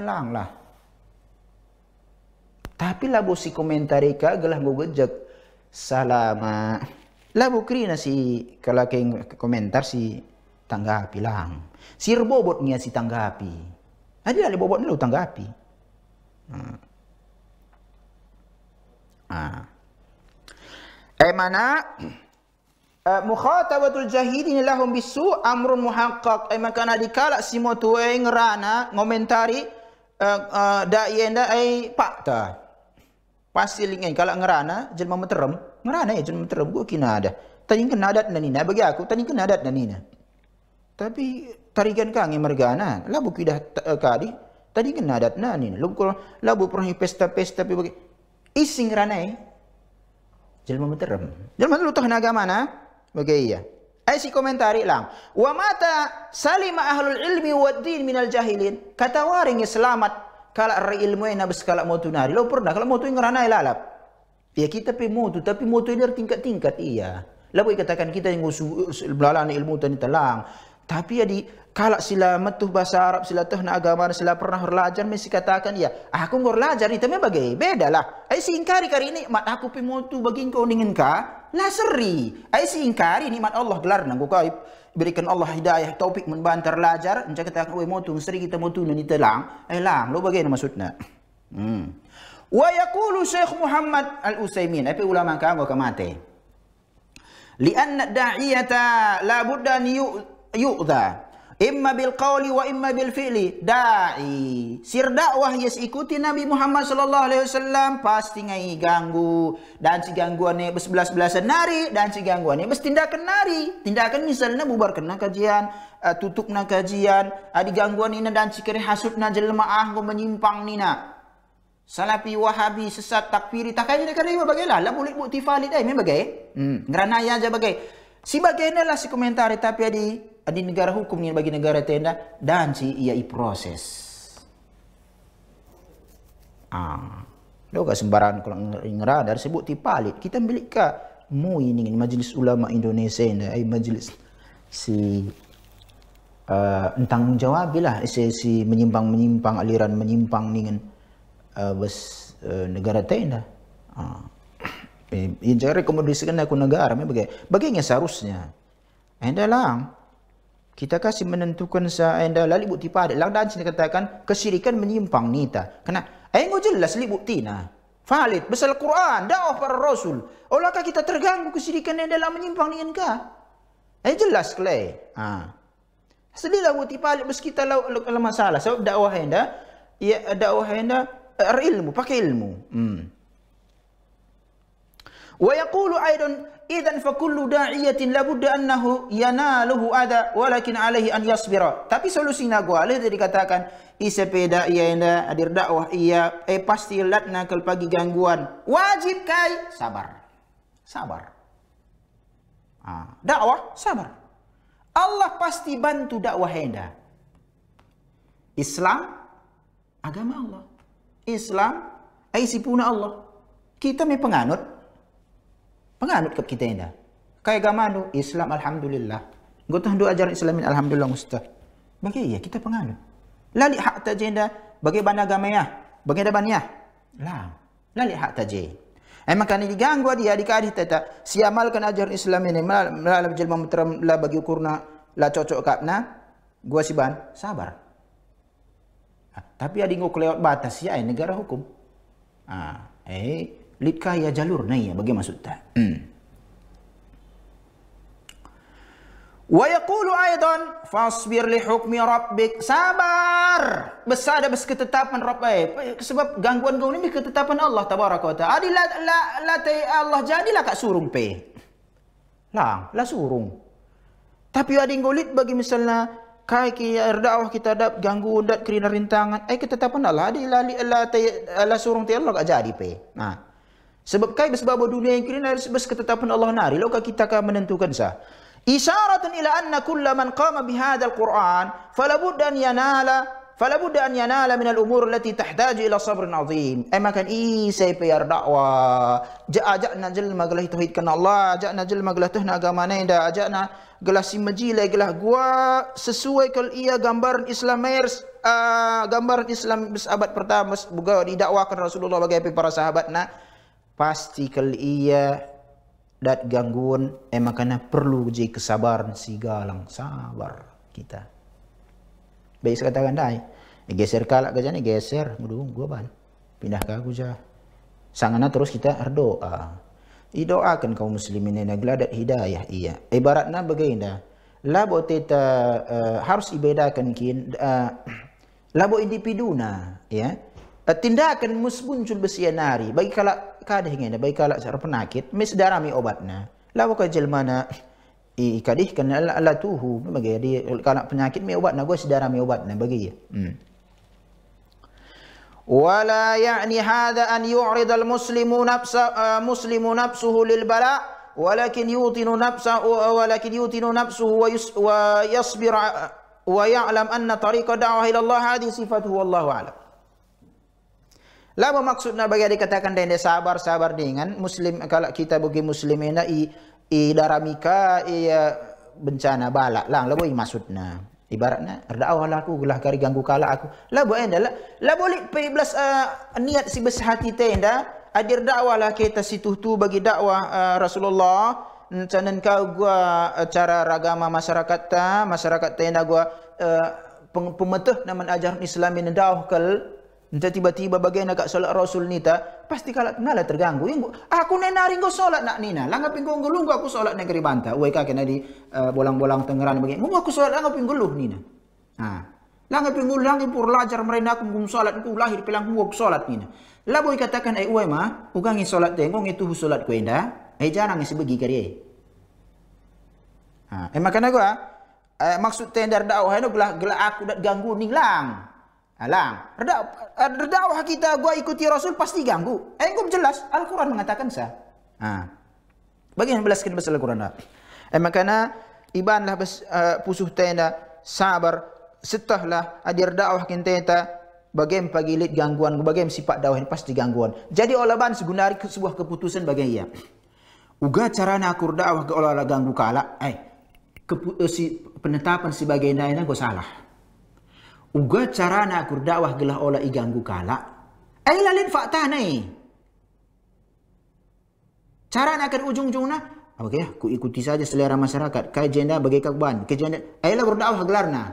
lang lah tapi labu si komentarika gelah gue gejek. Salama. Labu kri nasi kalau keng komentar si tanggapi lang. Si robot ni si tanggapi. Ada ada bobot ni lo tanggapi. Hmm. Ah. Eh mana? Eh, mukhatabatul jahidin lahum bisu amrun muhaqqaq. Ai eh, makana dikala si tuai eh, ngerana ngomentari uh, uh, da yenda ai pakta pasti lingin kalau ngerana jelma meterem ngerana ya jelma meterem gua kena ada tadi kena adat dan ini bagi aku tadi kena adat dan ini tapi tarikan kang yang mergana labu kidah eh, kadi tadi kena adat dan ini labu labu perhi pesta pesta tapi bagi ising rana ya jelma meterem jelma tu tahu agama mana bagi iya Aisy komentar ilang Wa mata salima ahlul ilmi wad din minal jahilin. Kata waring selamat kalau ra ilmu yang nabi sekalak mau nari, lo pernah kalau mau tu yang lalap. Ya kita pi mau tapi mau ini tingkat-tingkat iya. Lo Lalu katakan kita yang usul belalang ilmu tu ni telang. Tapi ya di kalak sila metuh bahasa Arab, sila tuh nak agama, sila pernah belajar, mesti katakan ya, aku nggak belajar ni, tapi bagai beda lah. Ayo ingkari kari ini, mat aku pi mau tu bagi engkau dengan ka, lah seri. Ayo singkari ni Allah gelar nangku kaib berikan Allah hidayah topik menban terlajar encak kata oi motung seri kita motung ni telang eh lang lo bagaimana maksudnya hmm wa yaqulu syekh Muhammad al Utsaimin apa ulama kan gua kemate li anna da'iyata la budda yu'dha imma bil qawli wa imma bil fi'li da'i sir dakwah yes ikuti Nabi Muhammad sallallahu alaihi wasallam pasti ngai ganggu dan si gangguan ni bersebelas-belasan nari dan si gangguan ni bestindakan nari tindakan misalnya bubar kena kajian uh, tutup nak kajian ada uh, gangguan ini dan si kere hasud na jelmaah ko menyimpang ni na Salafi Wahabi sesat takfiri takai dia kada bagailah lah, boleh bukti valid ai memang bagai hmm ngeranai aja bagai si bagainya lah si komentar tapi adi Adi negara hukum ni bagi negara tenda dan si ia proses. Ah. Ha. Lo ka sembaran kalau ingra dar sebut ti palit. Kita ambil ka mu ini majlis ulama Indonesia ini ai majlis si uh, entang menjawab bila si, si menyimpang menyimpang aliran menyimpang ningen kan, uh, uh, negara tenda. Ah. Ha. Eh, ini jangan rekomendasikan aku negara, bagaimana? Bagaimana seharusnya? Endah lang, kita kasih menentukan seandainya lali bukti pada. Lang dan sini katakan kesirikan menyimpang nita. Kena. Eh, Ayo jelas lali bukti na. Valid. Besar Quran. Dakwah para Rasul. Olahkah kita terganggu kesirikan yang dalam menyimpang dengan ka? Ayo eh, jelas kelai. Ha. Sedih lah bukti pada. Mesti kita lau, lau, lau, masalah. Sebab dakwah yang dah. Ya, dakwah yang dah. Er, ilmu. Pakai ilmu. Hmm. Wa yakulu aydan idan fa kullu da'iyatin la budda annahu yanaluhu ada walakin alaihi an yasbira tapi solusi nagwa leh dia dikatakan isepe da'iya inda hadir dakwah iya eh pasti latna kal pagi gangguan wajib kai sabar sabar ha. dakwah sabar Allah pasti bantu dakwah anda. Islam agama Allah. Islam ai eh, sipuna Allah. Kita mempenganut penganut penganut ke kita ini. Kaya agama Islam alhamdulillah. Gotoh do ajaran Islamin alhamdulillah ustaz. Bagi iya kita penganut. Lali hak tajenda bagi bana agama ya. Bagi da baniah. Ya. Lah. Lali hak taje. Emang kan diganggu dia di kadi tata kan ajaran Islam ini melalui jalan memutram la bagi ukurna la cocok kapna gua siban sabar. Ha, tapi ada ngok lewat batas ya eh, negara hukum. Ah, eh Litka ya jalur naiya. Bagi maksud tak? Hmm. Wayaqulu aydan fasbir li hukmi rabbik sabar besar ada besar ketetapan rabb eh, sebab gangguan kau ini ketetapan Allah tabaraka ta adila la la Allah jadilah kak surung pe lah la surung tapi ada ngolit bagi misalnya kai ki dakwah kita dap ganggu dat kerina rintangan eh ketetapan Allah adila la la surung ti Allah Kak jadi pe nah sebab kai bahawa dunia yang kini adalah bersebab ketetapan Allah nari. Lalu kita akan menentukan sah. Isyaratan ila anna kulla man qama bihada al-Quran falabudda an yanala falabudda yanala min al-umur allati tahtaju ila sabrin azim. Ai eh, makan Isa sai payar dakwa. Ja ajak na jel magalah tauhid kan Allah, ajak na jel magalah tuh agama nai da ajak na gelah simaji majile gelah gua sesuai kal ia gambaran Islam mers ah, gambaran Islam abad pertama Bukan buga didakwakan Rasulullah bagi para sahabat nak pasti kalau ia dat gangguan emak eh, kena perlu je kesabaran si galang sabar kita. Baik saya katakan dai. Geser kalak kerja ni geser, mudah gua ban. Pindah ke aku jah. Sangana terus kita berdoa. Idoakan kaum muslimin ini gladat hidayah iya. Ibaratnya bagaimana? dah. Labo teta eh, harus ibedakan kin uh, labo individu na ya. Tindakan musbun cul besianari bagi kalak kadih ngin bai kalak sar penakit mis darami obatna lawa ka jelmana eh, i kadih kan ala tuhu bagi di kalak penyakit mi obatna gua sedarami obatna bagi ya hmm wala ya'ni hadha an yu'rid al muslimu nafsa uh, muslimu nafsuhu lil bala walakin yutinu nafsa walakin yutinu nafsuhu wa yasbir wa ya'lam anna tariqa da'wah ila Allah hadhihi sifatuhu wallahu a'lam La bermaksud nak bagi adik katakan dan dia sabar sabar dengan muslim kalau kita bagi muslim ini i, i daramika i ya, bencana balak lang la boleh maksudna ibaratna redaulah aku gelah kari ganggu kala aku la boleh enda la, la boleh pe uh, eh, niat si besi hati te enda adir dakwahlah kita situ tu bagi dakwah uh, Rasulullah Canan kau gua eh, cara ragama masyarakat ta masyarakat tenda gua uh, pemetuh nama ajaran Islam yang dakwah kel Entah tiba-tiba bagaimana kat solat Rasul ni tak? Pasti kalau kenal lah terganggu. Yang aku nak nari kau solat nak Nina. nak. Langgap pinggung gelung aku solat negeri bantah. Uwe kak nadi uh, eh, bolang-bolang tengeran bagaimana. Mungu aku solat langgap pinggung gelung ni nak. Ha. Langgap pinggung gelung pur lajar merena aku mungu solat. Aku lahir pelang mungu aku solat Nina. nak. Labu katakan, eh uwe ma, ugangi solat tengok itu hu solat ku enda. Eh jangan sebegi kari eh. Ha. Eh makan aku ha? Eh, maksud tender dakwah ini gelak gelak aku dat ganggu ni lang. Alam, eh, redakwah kita gua ikuti Rasul pasti ganggu. Eh, gua jelas Al Quran mengatakan sah. Ha. Bagi yang belaskan bahasa Al Quran Eh, makanya ibanlah uh, eh, pusuh tenda sabar setahlah ada dakwah kita tenda bagian pagi lid gangguan, bagian sifat dakwah ini pasti gangguan. Jadi olahan segunari sebuah keputusan bagian ia. Uga cara nak kurda awak ke olah ganggu kalah. Eh, keputusan eh, penetapan sebagai naiknya gua salah. Uga cara nak aku dakwah gelah olah iganggu Kala? Eh lalin fakta ni. Cara nak akan ujung-ujung apa Okey, aku ikuti saja selera masyarakat. Kai jenda bagi kakban. Kai jenda. Eh lah berdakwah gelar na.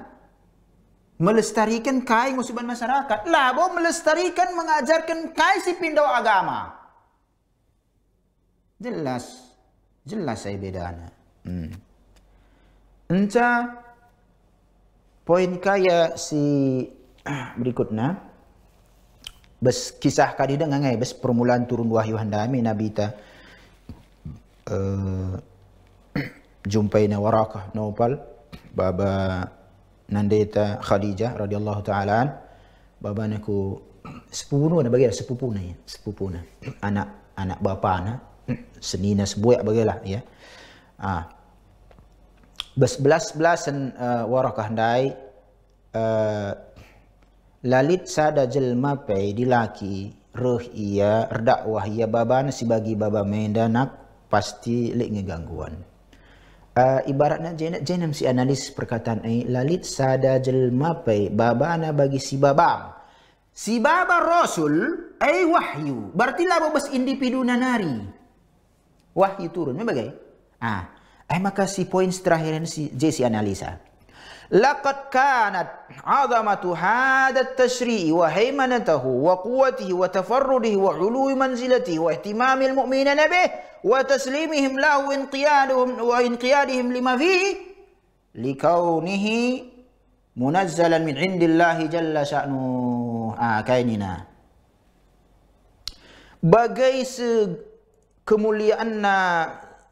Melestarikan kai musibah masyarakat. Labo melestarikan mengajarkan kai si pindau agama. Jelas. Jelas saya beda na. Hmm. Entah Poin kaya si berikutnya. Bes kisah kadi dengan ngai bes permulaan turun wahyu handa ami nabi ta uh, jumpai na warakah nopal baba nandeta Khadijah radhiyallahu taala baba naku sepupu na bagai lah, sepupu na sepupu na anak anak bapa na senina sebuah bagailah ya ah Besbelas-belas sen uh, eh, warah kahdai uh, eh, lalit sada jelma pei laki ruh ia redak wah ia baban si bagi baba mendanak pasti lek ngegangguan. Uh, eh, ibaratnya jenak jenam si analis perkataan ini lalit sada jelma pei baba ana bagi si baba. Si baba rasul ai wahyu. Berarti lah bebas individu nanari. Wahyu turun. bagai Ah, Eh maka si poin terakhir yang si JC analisa. Ah. Laqad kanat azamatu hadha at-tashri'i wa haymanatuhu wa quwwatihi wa tafarrudihi wa 'uluwi manzilatihi wa ihtimamil mu'minina bih wa taslimihim lahu inqiyaduhum wa inqiyadihim lima fi likaunihi munazzalan min 'indillah jalla sya'nu akainina ah, bagai se kemuliaanna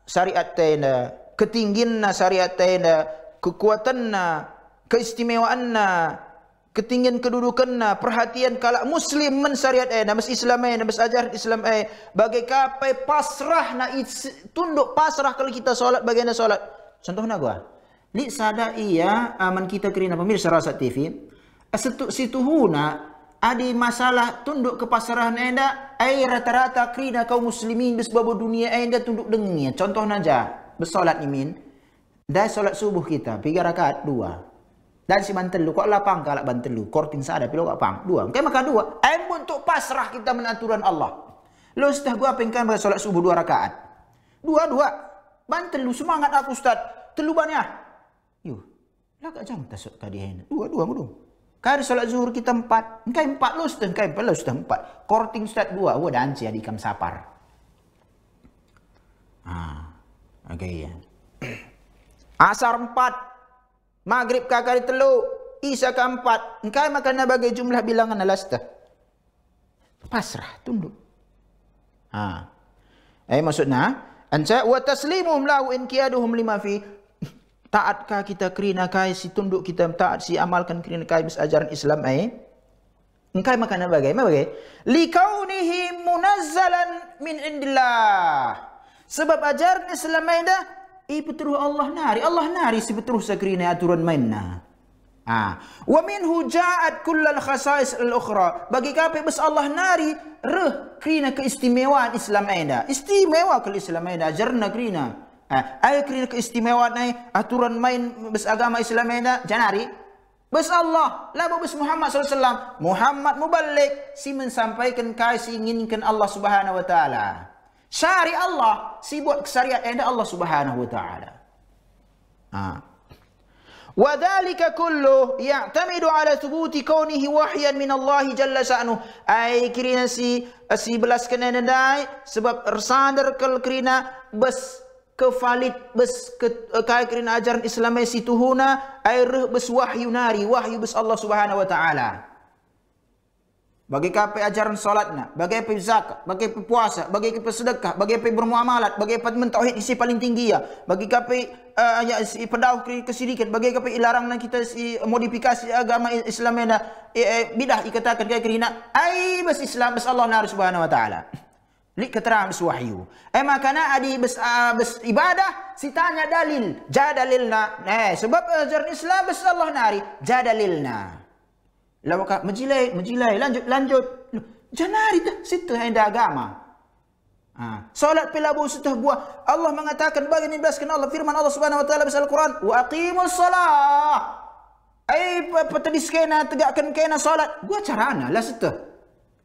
syariat tena ketingginna syariatena, kekuatanna, keistimewaanna, ketingin kedudukanna, perhatian kalau Muslim mensyariat eh, nama Islam eh, nama ajar Islam eh, bagai kapai pasrah na tunduk pasrah kalau kita solat bagai na solat. Contoh nak gua, ni sada iya aman kita kerana pemirsa rasa TV, setu situ adi masalah tunduk ke pasrah na eh, rata-rata kerana kaum Muslimin di dunia anda tunduk dengannya. Contoh naja, bersolat imin. Dan solat subuh kita, tiga rakaat, dua. Dan si bantelu, kau lapang kau lak bantelu. Korting sahada, pilih kau pang. Dua. Mungkin makan dua. Ini untuk pasrah kita menaturan Allah. Lalu setelah gua pengkan pada solat subuh dua rakaat. Dua, dua. Bantelu, semangat aku ustaz. Telu banyak. Yuh. Lah kak jangan tasuk tadi. Dua, dua, dua. Kari solat zuhur kita empat. Mungkin empat lu setelah. Mungkin empat lu setelah empat. Korting ustaz dua. Gua dah ansi adikam sapar. Haa. Ah. Okey. Asar empat. Maghrib ke akhari teluk. Isa ke empat. Engkau makan bagi jumlah bilangan alasta. Pasrah. Tunduk. Ha. Eh maksudnya. Anca wa taslimum lahu in kiaduhum lima fi. Taatkah kita kerina kai si tunduk kita taat si amalkan kerina kai bis ajaran Islam ai. Eh? Engkau makan bagai. Mana bagai? Likaunihi munazzalan min indillah. Sebab ajar Islam selama ini dah, i eh, petruh Allah nari. Allah nari si petruh sekerina aturan mainna. Ha. Wa minhu ja'at kullal khasais al-ukhra. Bagi kape bes Allah nari, reh kerina keistimewaan Islam ini. Istimewa ke Islam ini, ajar na kerina. Ha. Ayo kerina keistimewaan ini, aturan main bes agama Islam ini, janari. Bes Allah, labu bes Muhammad SAW. Muhammad mubalik, si mensampaikan kaisi inginkan Allah Subhanahu Wa Taala. Sari Allah si buat sibuk kesyariat ada Allah Subhanahu wa taala. Ha. Wa dhalika kullu ya'tamidu ala thubuti kaunihi wahyan min Allah jalla sya'nu. Ai kirina si si belas kena nendai sebab sandar kal kirina bes kefalit bes ke, kai kirina ajaran Islam si tuhuna ai bes wahyu nari wahyu bes Allah Subhanahu wa taala bagi kape ajaran solatnya, bagi apa zakat, bagi apa puasa, bagi apa sedekah, bagi apa bermuamalat, bagi apa mentauhid isi paling tinggi ya, bagi apa eh, ya, uh, si pedau kesidikan, bagi kape ilarang nak kita si modifikasi agama Islam yang eh, eh, bidah ikatakan kaya kerina, ay bas Islam bas Allah naru subhanahu wa ta'ala. Lik keterangan bas wahyu. Eh makana adi bas, uh, bas ibadah, si tanya dalil. Ja dalilna. Eh, sebab ajaran Islam bas Allah nari. Ja dalilna. Ja dalilna. Lawak menjilai, menjilai, lanjut, lanjut. Janari dah, situ yang agama. Ha. Salat pelabur setah buah. Allah mengatakan bagi ini belas Allah. Firman Allah subhanahu wa ta'ala bersama quran Wa aqimul salah. Eh, apa tadi skena, tegakkan kena salat. Gua carana lah situ.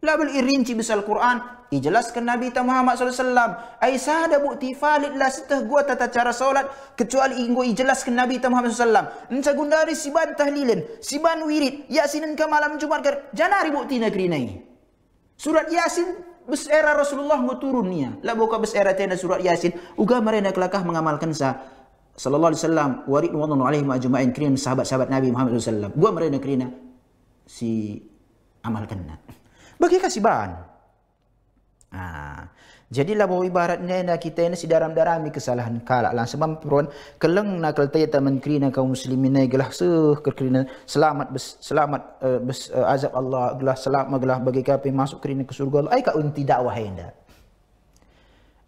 La bil irinci bisal Quran. Ijelaskan Nabi Muhammad Sallallahu Alaihi Wasallam. Aisyah ada bukti falid lah setah gua tata cara solat. Kecuali ingu ijelaskan Nabi Muhammad Sallallahu Alaihi Wasallam. Nca gundari siban tahlilin. Siban wirid. Yasin ke malam Jumat. Ker... Janari bukti negeri ini. Surat Yasin besera Rasulullah mau turun ni. Ya. Lah buka besera tena surat Yasin. Uga mereka kelakah mengamalkan sa. Sallallahu alaihi wasallam warid wa nun alaihi ajma'in kirim sahabat-sahabat Nabi Muhammad sallallahu alaihi wasallam. Gua mereka kirim si amalkan. Nah bagi kasih bahan. Ha. Jadilah bahawa ibarat nena kita ini sedaram ini kesalahan kalak lah. Sebab perempuan keleng nak keletai tak menkiri nak kaum muslimin ni gelah seh kerkirina. Selamat, bes, selamat uh, bes, uh, azab Allah gelah selamat gelah bagi kapi masuk kerina ke surga Allah. Aikah unti dakwah anda.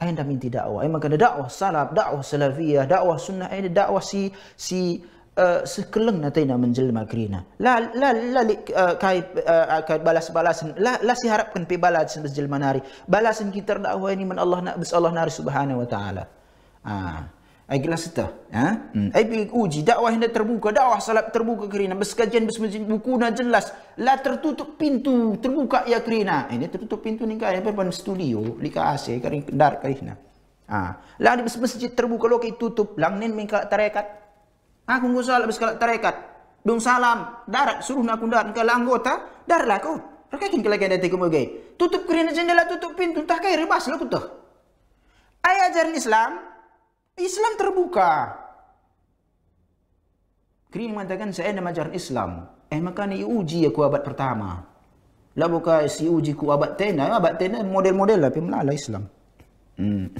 Anda minti dakwah. Emang kena dakwah salaf, dakwah salafiyah, dakwah sunnah, anda dakwah si si Eh, sekeleng nanti nak menjelma kerina. Ah. La la la li, uh, eh, kai, uh, eh, kai balas balasan. La la si harapkan pi balas menjelma nari. Balasan kita dakwa ini men Allah nak bes Allah nari subhanahu wa taala. Ah. Ai gelas ta. Ha? Hmm. Ai uji dakwah hendak terbuka, dakwah salat terbuka kerina. Ah. Bes kajian buku nak jelas. La tertutup pintu, terbuka ya kerina. Ah. Ini tertutup pintu ni kan apa studio, lika asy kering dar kerina. Ah. lah di bes masjid terbuka lo ke tutup, lang nen mengka tarekat. Aku ngusal habis kalau tarekat. Dung salam, darat suruh nak kundar lah ke langgota, darlah kau. Rakai kini kelagi ada tiga mugai. Tutup kerana jendela, tutup pintu, tak kaya ribas lah kutuh. Ayah ajaran Islam, Islam terbuka. Kerana mengatakan saya ada ajaran Islam. Eh maka ni uji aku abad pertama. Lah buka si uji ku abad tena, abad tena model-model lah. Pemelala Islam. Hmm.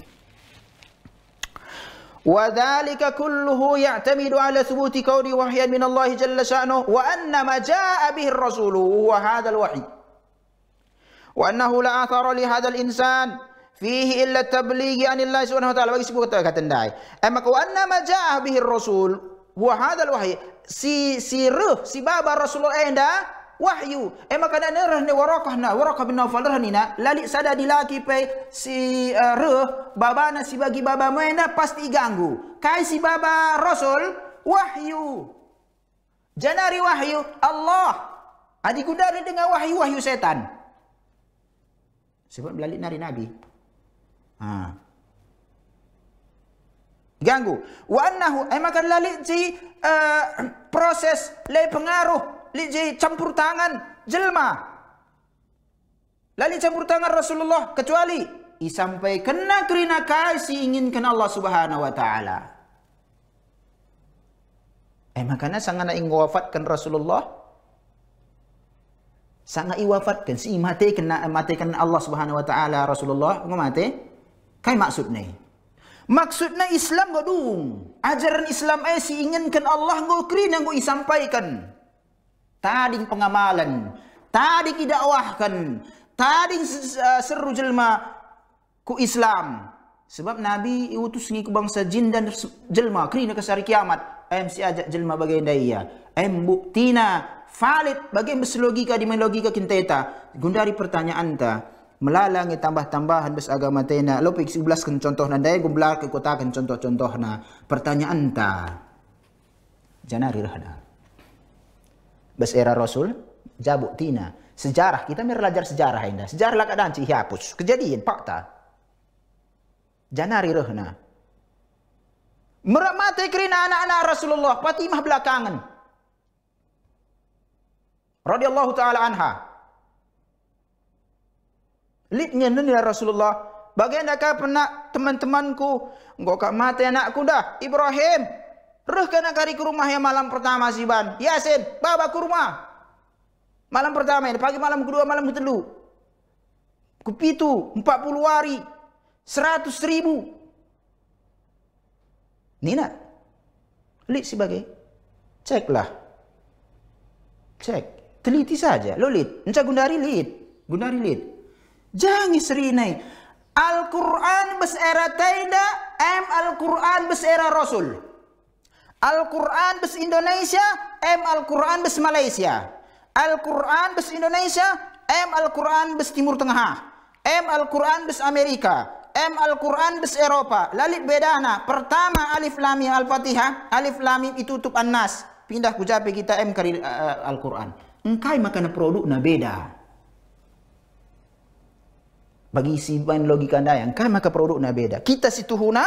وذلك كله يعتمد على ثبوت كونه وحيا من الله جل شأنه وأن ما جاء به الرسول هو هذا الوحي وأنه لا أثر لهذا الإنسان فيه إلا التبليغ عن الله سبحانه وتعالى أما وأن ما جاء به الرسول هو هذا الوحي سي سي رف سي باب الرسول أين ده wahyu emak eh, kana nerah rahne warakah na warakah bin nawfal rahni na lalik sada dilaki pe si uh, eh, re baba na si bagi baba mena pasti ganggu kai si baba rasul wahyu janari wahyu Allah adik kudari dengan wahyu wahyu setan sebab melalik nari nabi ha ganggu wa annahu emak eh, kana lalik si uh, proses le pengaruh lije campur tangan jelma. Lali campur tangan Rasulullah kecuali i sampai kena kerina kasih ingin kena Allah Subhanahu wa taala. Eh makanya sangat nak ingin wafatkan Rasulullah. Sangat i wafatkan si mati kena mati kena Allah Subhanahu wa taala Rasulullah ngom mati. Kai maksud ni? Maksudnya Islam gak dung. Ajaran Islam eh si inginkan Allah gak kerin yang gak isampaikan tading pengamalan, tading didakwahkan, tading eh, seru jelma ku Islam. Sebab Nabi utus ngi ku bangsa jin dan jelma Kini nak hari kiamat. Em si ajak jelma bagai daya. Em buktina valid bagai meslogika di logika kinteta. Gundari pertanyaan ta melalangi tambah-tambahan bes agama tena. Lopik si belas kan contoh nanda yang gumblar ke kota contoh-contoh na pertanyaan ta. Jana rirahna era Rasul jabut tina. Sejarah kita mesti sejarah ini. Sejarah lah keadaan cik hapus. Kejadian fakta. Janari rohna rehna. Meramati kerina anak-anak Rasulullah. Fatimah belakangan. Radiyallahu ta'ala anha. Lidnya nunil ya Rasulullah. Bagaimana kau pernah teman-temanku. Engkau kau mati anakku dah. Ibrahim. Ruh kena kari ke rumah yang malam pertama siban. Yasin, bawa ke rumah. Malam pertama ini, pagi malam kedua, malam ketelu. Kepitu, 40 hari. 100 ribu. Ini nak? Lihat sebagai. Ceklah. Cek. Teliti saja. Lo lihat. Encik Gundari lihat. Gundari lihat. Jangan serinai. Al-Quran bersera taida, M. Al-Quran bersera Rasul. Rasul. Al-Quran bis Indonesia, M Al-Quran bis Malaysia. Al-Quran bis Indonesia, M Al-Quran bis Timur Tengah. M Al-Quran bis Amerika. M Al-Quran bis Eropa. Lalit bedana. Pertama Alif Lam Al-Fatihah. Alif Lam itu tutup An-Nas. Pindah ku jape kita M kari eh, eh, Al-Quran. Engkai makan produk na beda. Bagi sibain logika anda yang kai maka produk na beda. Kita situhuna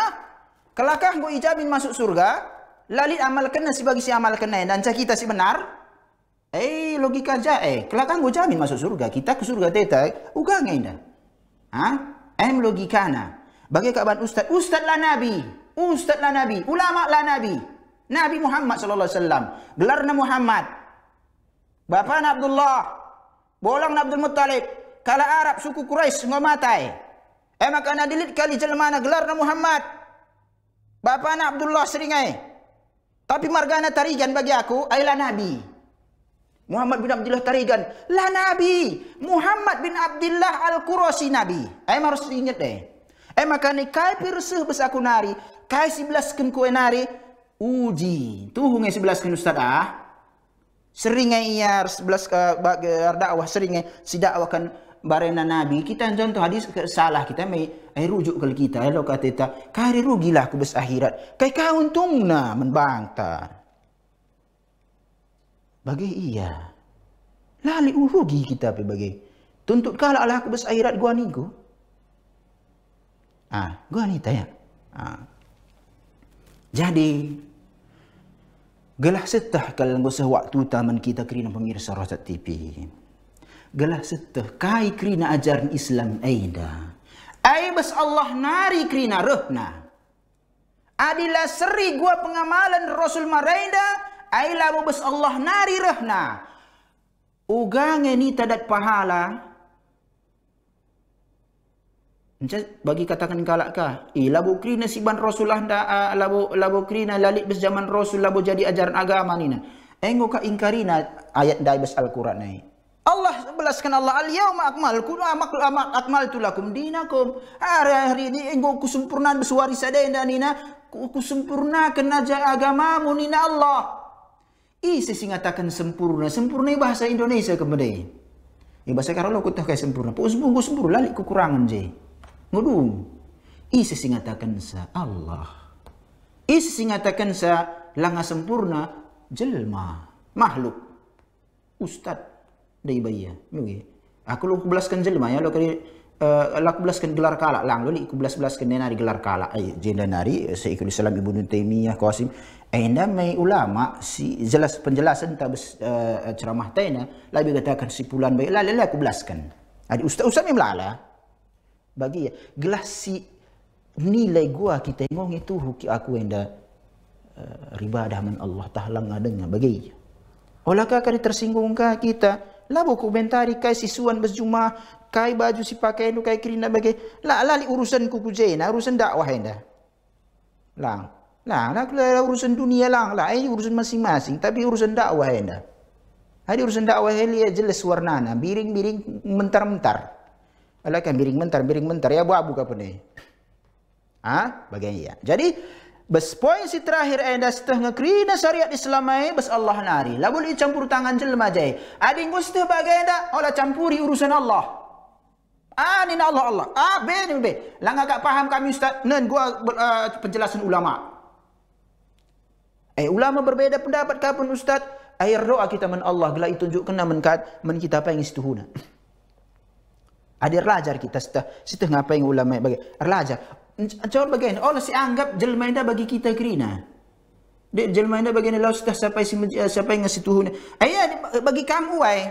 kelakah bu ijabin masuk surga, lalit amal kena si bagi si amal kena dan cak kita si benar eh logika ja eh kelak kan jamin masuk surga kita ke surga teta uga ngai eh, ngain ha em logika na bagi kaban ustaz ustaz lah nabi ustaz lah nabi ulama lah nabi nabi Muhammad sallallahu alaihi wasallam gelar na Muhammad bapa na Abdullah bolang na Abdul Muttalib kala Arab suku Quraisy ngomatai Emak eh, kana dilit kali jelma na gelar na Muhammad bapa na Abdullah seringai tapi margana tarigan bagi aku ialah Nabi. Muhammad bin Abdullah tarigan. Lah Nabi. Muhammad bin Abdullah al-Qurasi Nabi. Eh, harus ingat deh. Eh, maka ni kai pirsuh besaku nari. Kai sebelas ken kue nari. Uji. Tuhu ngai sebelas ken ustaz ah. Seringai iya sebelas ke uh, eh, dakwah. Seringai si dakwah kan barena nabi kita contoh hadis salah kita mai ai rujuk ke kita ai lok kata ta kari rugilah ku bes akhirat kai ka untungna men bangta bagi iya lali urugi kita pe bagi tuntut kala Allah ku bes gua ni ku ah gua ni tanya ah jadi gelah setah kalau ngusah waktu taman kita kerina pemirsa Rosat TV. ini gelah setah kai krina ajaran Islam aida. Ai bas Allah nari krina rehna. Adila seri gua pengamalan Rasul Maraida, ai labu bas Allah nari rehna. Ugang ini tadat pahala. bagi katakan kalak ka, i eh, labu krina siban Rasulullah da ah, labu labu krina lalik bas zaman Rasul labu jadi ajaran agama ni na. Engko ka ingkarina ayat dai bas Al-Quran ni. Allah belaskan Allah al-yauma akmalku akmaltu lakum dinakum hari hari ini engkau kusempurnakan bersuara sada dan nina kusempurnakan naja agamamu nina Allah isi singatakan sempurna sempurna bahasa Indonesia kemudian ini bahasa Karolo aku tak sempurna pun sempurna sempurna lalik kekurangan je ngudum isi singatakan sa Allah isi singatakan sa langa sempurna jelma makhluk ustadz dari bayi ya. Okay. Aku lu kubelaskan jelma ya lu kali uh, eh, aku belaskan gelar kala lang lu li kubelas-belaskan denari gelar kala ai eh, jenda nari eh, seikul Islam Ibnu Taimiyah Qasim enda mai ulama si jelas penjelasan ta uh, ceramah taina labi katakan sipulan baik lalai aku lah, belaskan. Ada ustaz-ustaz yang melala lah. bagi ya gelas si nilai gua kita ngong itu huki aku enda uh, riba dah man Allah taala ngadengnya bagi ya. Olakah kari tersinggungkah kita? Lah buku bentari kai si suan kai baju si pakai nu kai kirina bagi. lah lali urusan ku kujain, lah, urusan dakwah enda. Lang. Lang, lang kula lah, urusan dunia lang lah, ini urusan masing-masing, tapi urusan dakwah enda. Hari urusan dakwah heli ya jelas warnana, biring-biring mentar-mentar. Alah kan biring mentar, biring mentar ya buat buka punya, ah Ha? Bagian iya. Jadi Bes poin si terakhir yang dah setah ngekrina syariat Islamai ay, bes Allah nari. Lalu boleh campur tangan jelma jai. Adin ku setah bagai tak? Ola campuri urusan Allah. Ah, ni Allah Allah. Ah, b ni b. Langgak kak faham kami ustaz. Nen, gua uh, penjelasan ulama. Eh, ulama berbeda pendapat kapan ustaz. Air doa kita men Allah. Gelak itu tunjukkan men kat, men kita apa yang istuhuna. Ada lah belajar kita setelah, setelah apa yang ulama bagi. belajar lah Cuma bagaimana? Allah oh, si anggap jelmainda bagi kita kerina. Dia jelmainda bagi ni lau setelah sampai si, eh, sampai ngasih tuhun. Ayah eh, bagi kamu wai.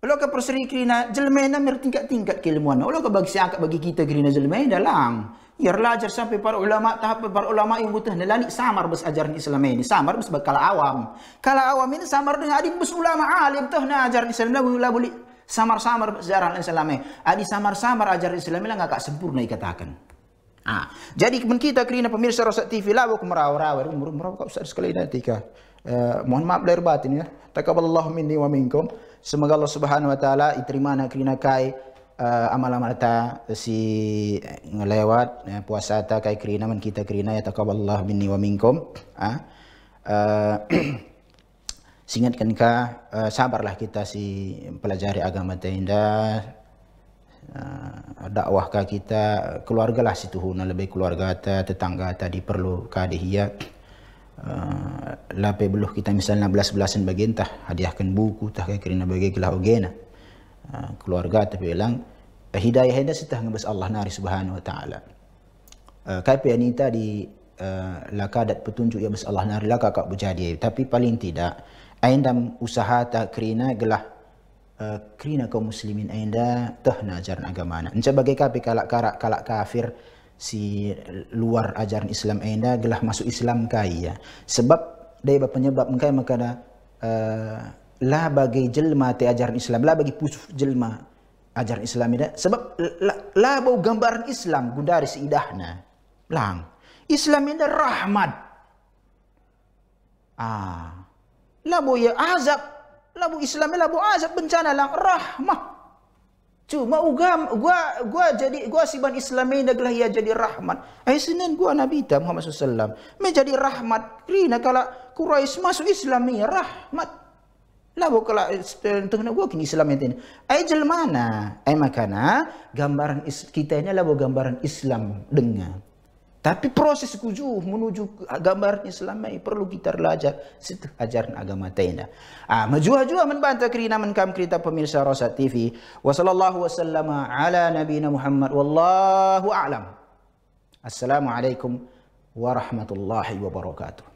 Kalau ke perseri kerina jelmainda mer tingkat-tingkat keilmuan. Allah ke bagi si anggap bagi kita kerina jelmainda lang. Ia ya, belajar lah sampai para ulama tahap para ulama yang butuh nelayan. samar bes ajaran Islam ini. Samar bes kalau awam. Kalau awam ini samar dengan adik bes ulama alim tuh ajaran Islam ini. Lalu boleh Samar-samar sejarah Islam Adi samar-samar ajaran Islam ini enggak lah, sempurna dikatakan. Ah, jadi kita kerana pemirsa Rosak TV lah, lawak merawar-rawar, merawar-rawar kau besar sekali nanti kah. Eh, mohon maaf lahir batin ya. Takaballahu minni wa minkum. Semoga Allah Subhanahu wa taala diterima nak kerana kai uh, eh, amal amal ta si eh, ngelewat eh, puasa ta kai kerana men kita kerana ya takaballahu minni wa minkum. Ah. uh, Singatkankah uh, eh, sabarlah kita si pelajari agama terindah uh, dakwahkah kita keluarga lah situ huna lebih keluarga ta tetangga tadi perlu kadihia Uh, eh, lape beluh kita misalnya belas-belasan bagian tah hadiahkan buku tah kaya kerana bagai kelah ogena uh, keluarga tapi bilang uh, hidayah hendak setah ngebas Allah nari subhanahu wa ta'ala uh, kaya pihak ni tadi uh, laka petunjuk ya bas Allah nari laka kak berjadi tapi paling tidak Ainda usaha tak kerina gelah uh, kerina kaum muslimin ainda teh najaran agama na. Encah bagai kapi kalak karak kalak kafir si luar ajaran Islam ainda gelah masuk Islam kaya. Ya. Sebab dari bapa penyebab mengkai maka uh, lah bagai jelma te ajaran Islam lah bagi pusuh jelma ajaran Islam ini. Sebab lah la, la bau gambaran Islam gundari idahna. Lang. Islam ini rahmat. Ah, labu ya azab labu Islam ya labu azab bencana lah rahmah cuma ugam gua gua jadi gua siban Islam ni naglah ia jadi rahmat ai sinen gua Nabi ta Muhammad sallallahu alaihi wasallam menjadi rahmat rina kalau Quraisy masuk Islam ini rahmat Labu kalau lah tengah gua kini Islam ini. Ai jelmana? Ai makana? Gambaran kita ini labu gambaran Islam dengan tapi proses kuju menuju gambarnya selama ini perlu kita belajar situ ajaran agama tenda. Ah, majuah maju menbantah kiri nama kam kita pemirsa Rosat TV. Wassalamualaikum warahmatullahi wabarakatuh. Ala Nabi Muhammad. Wallahu a'lam. Assalamualaikum warahmatullahi wabarakatuh.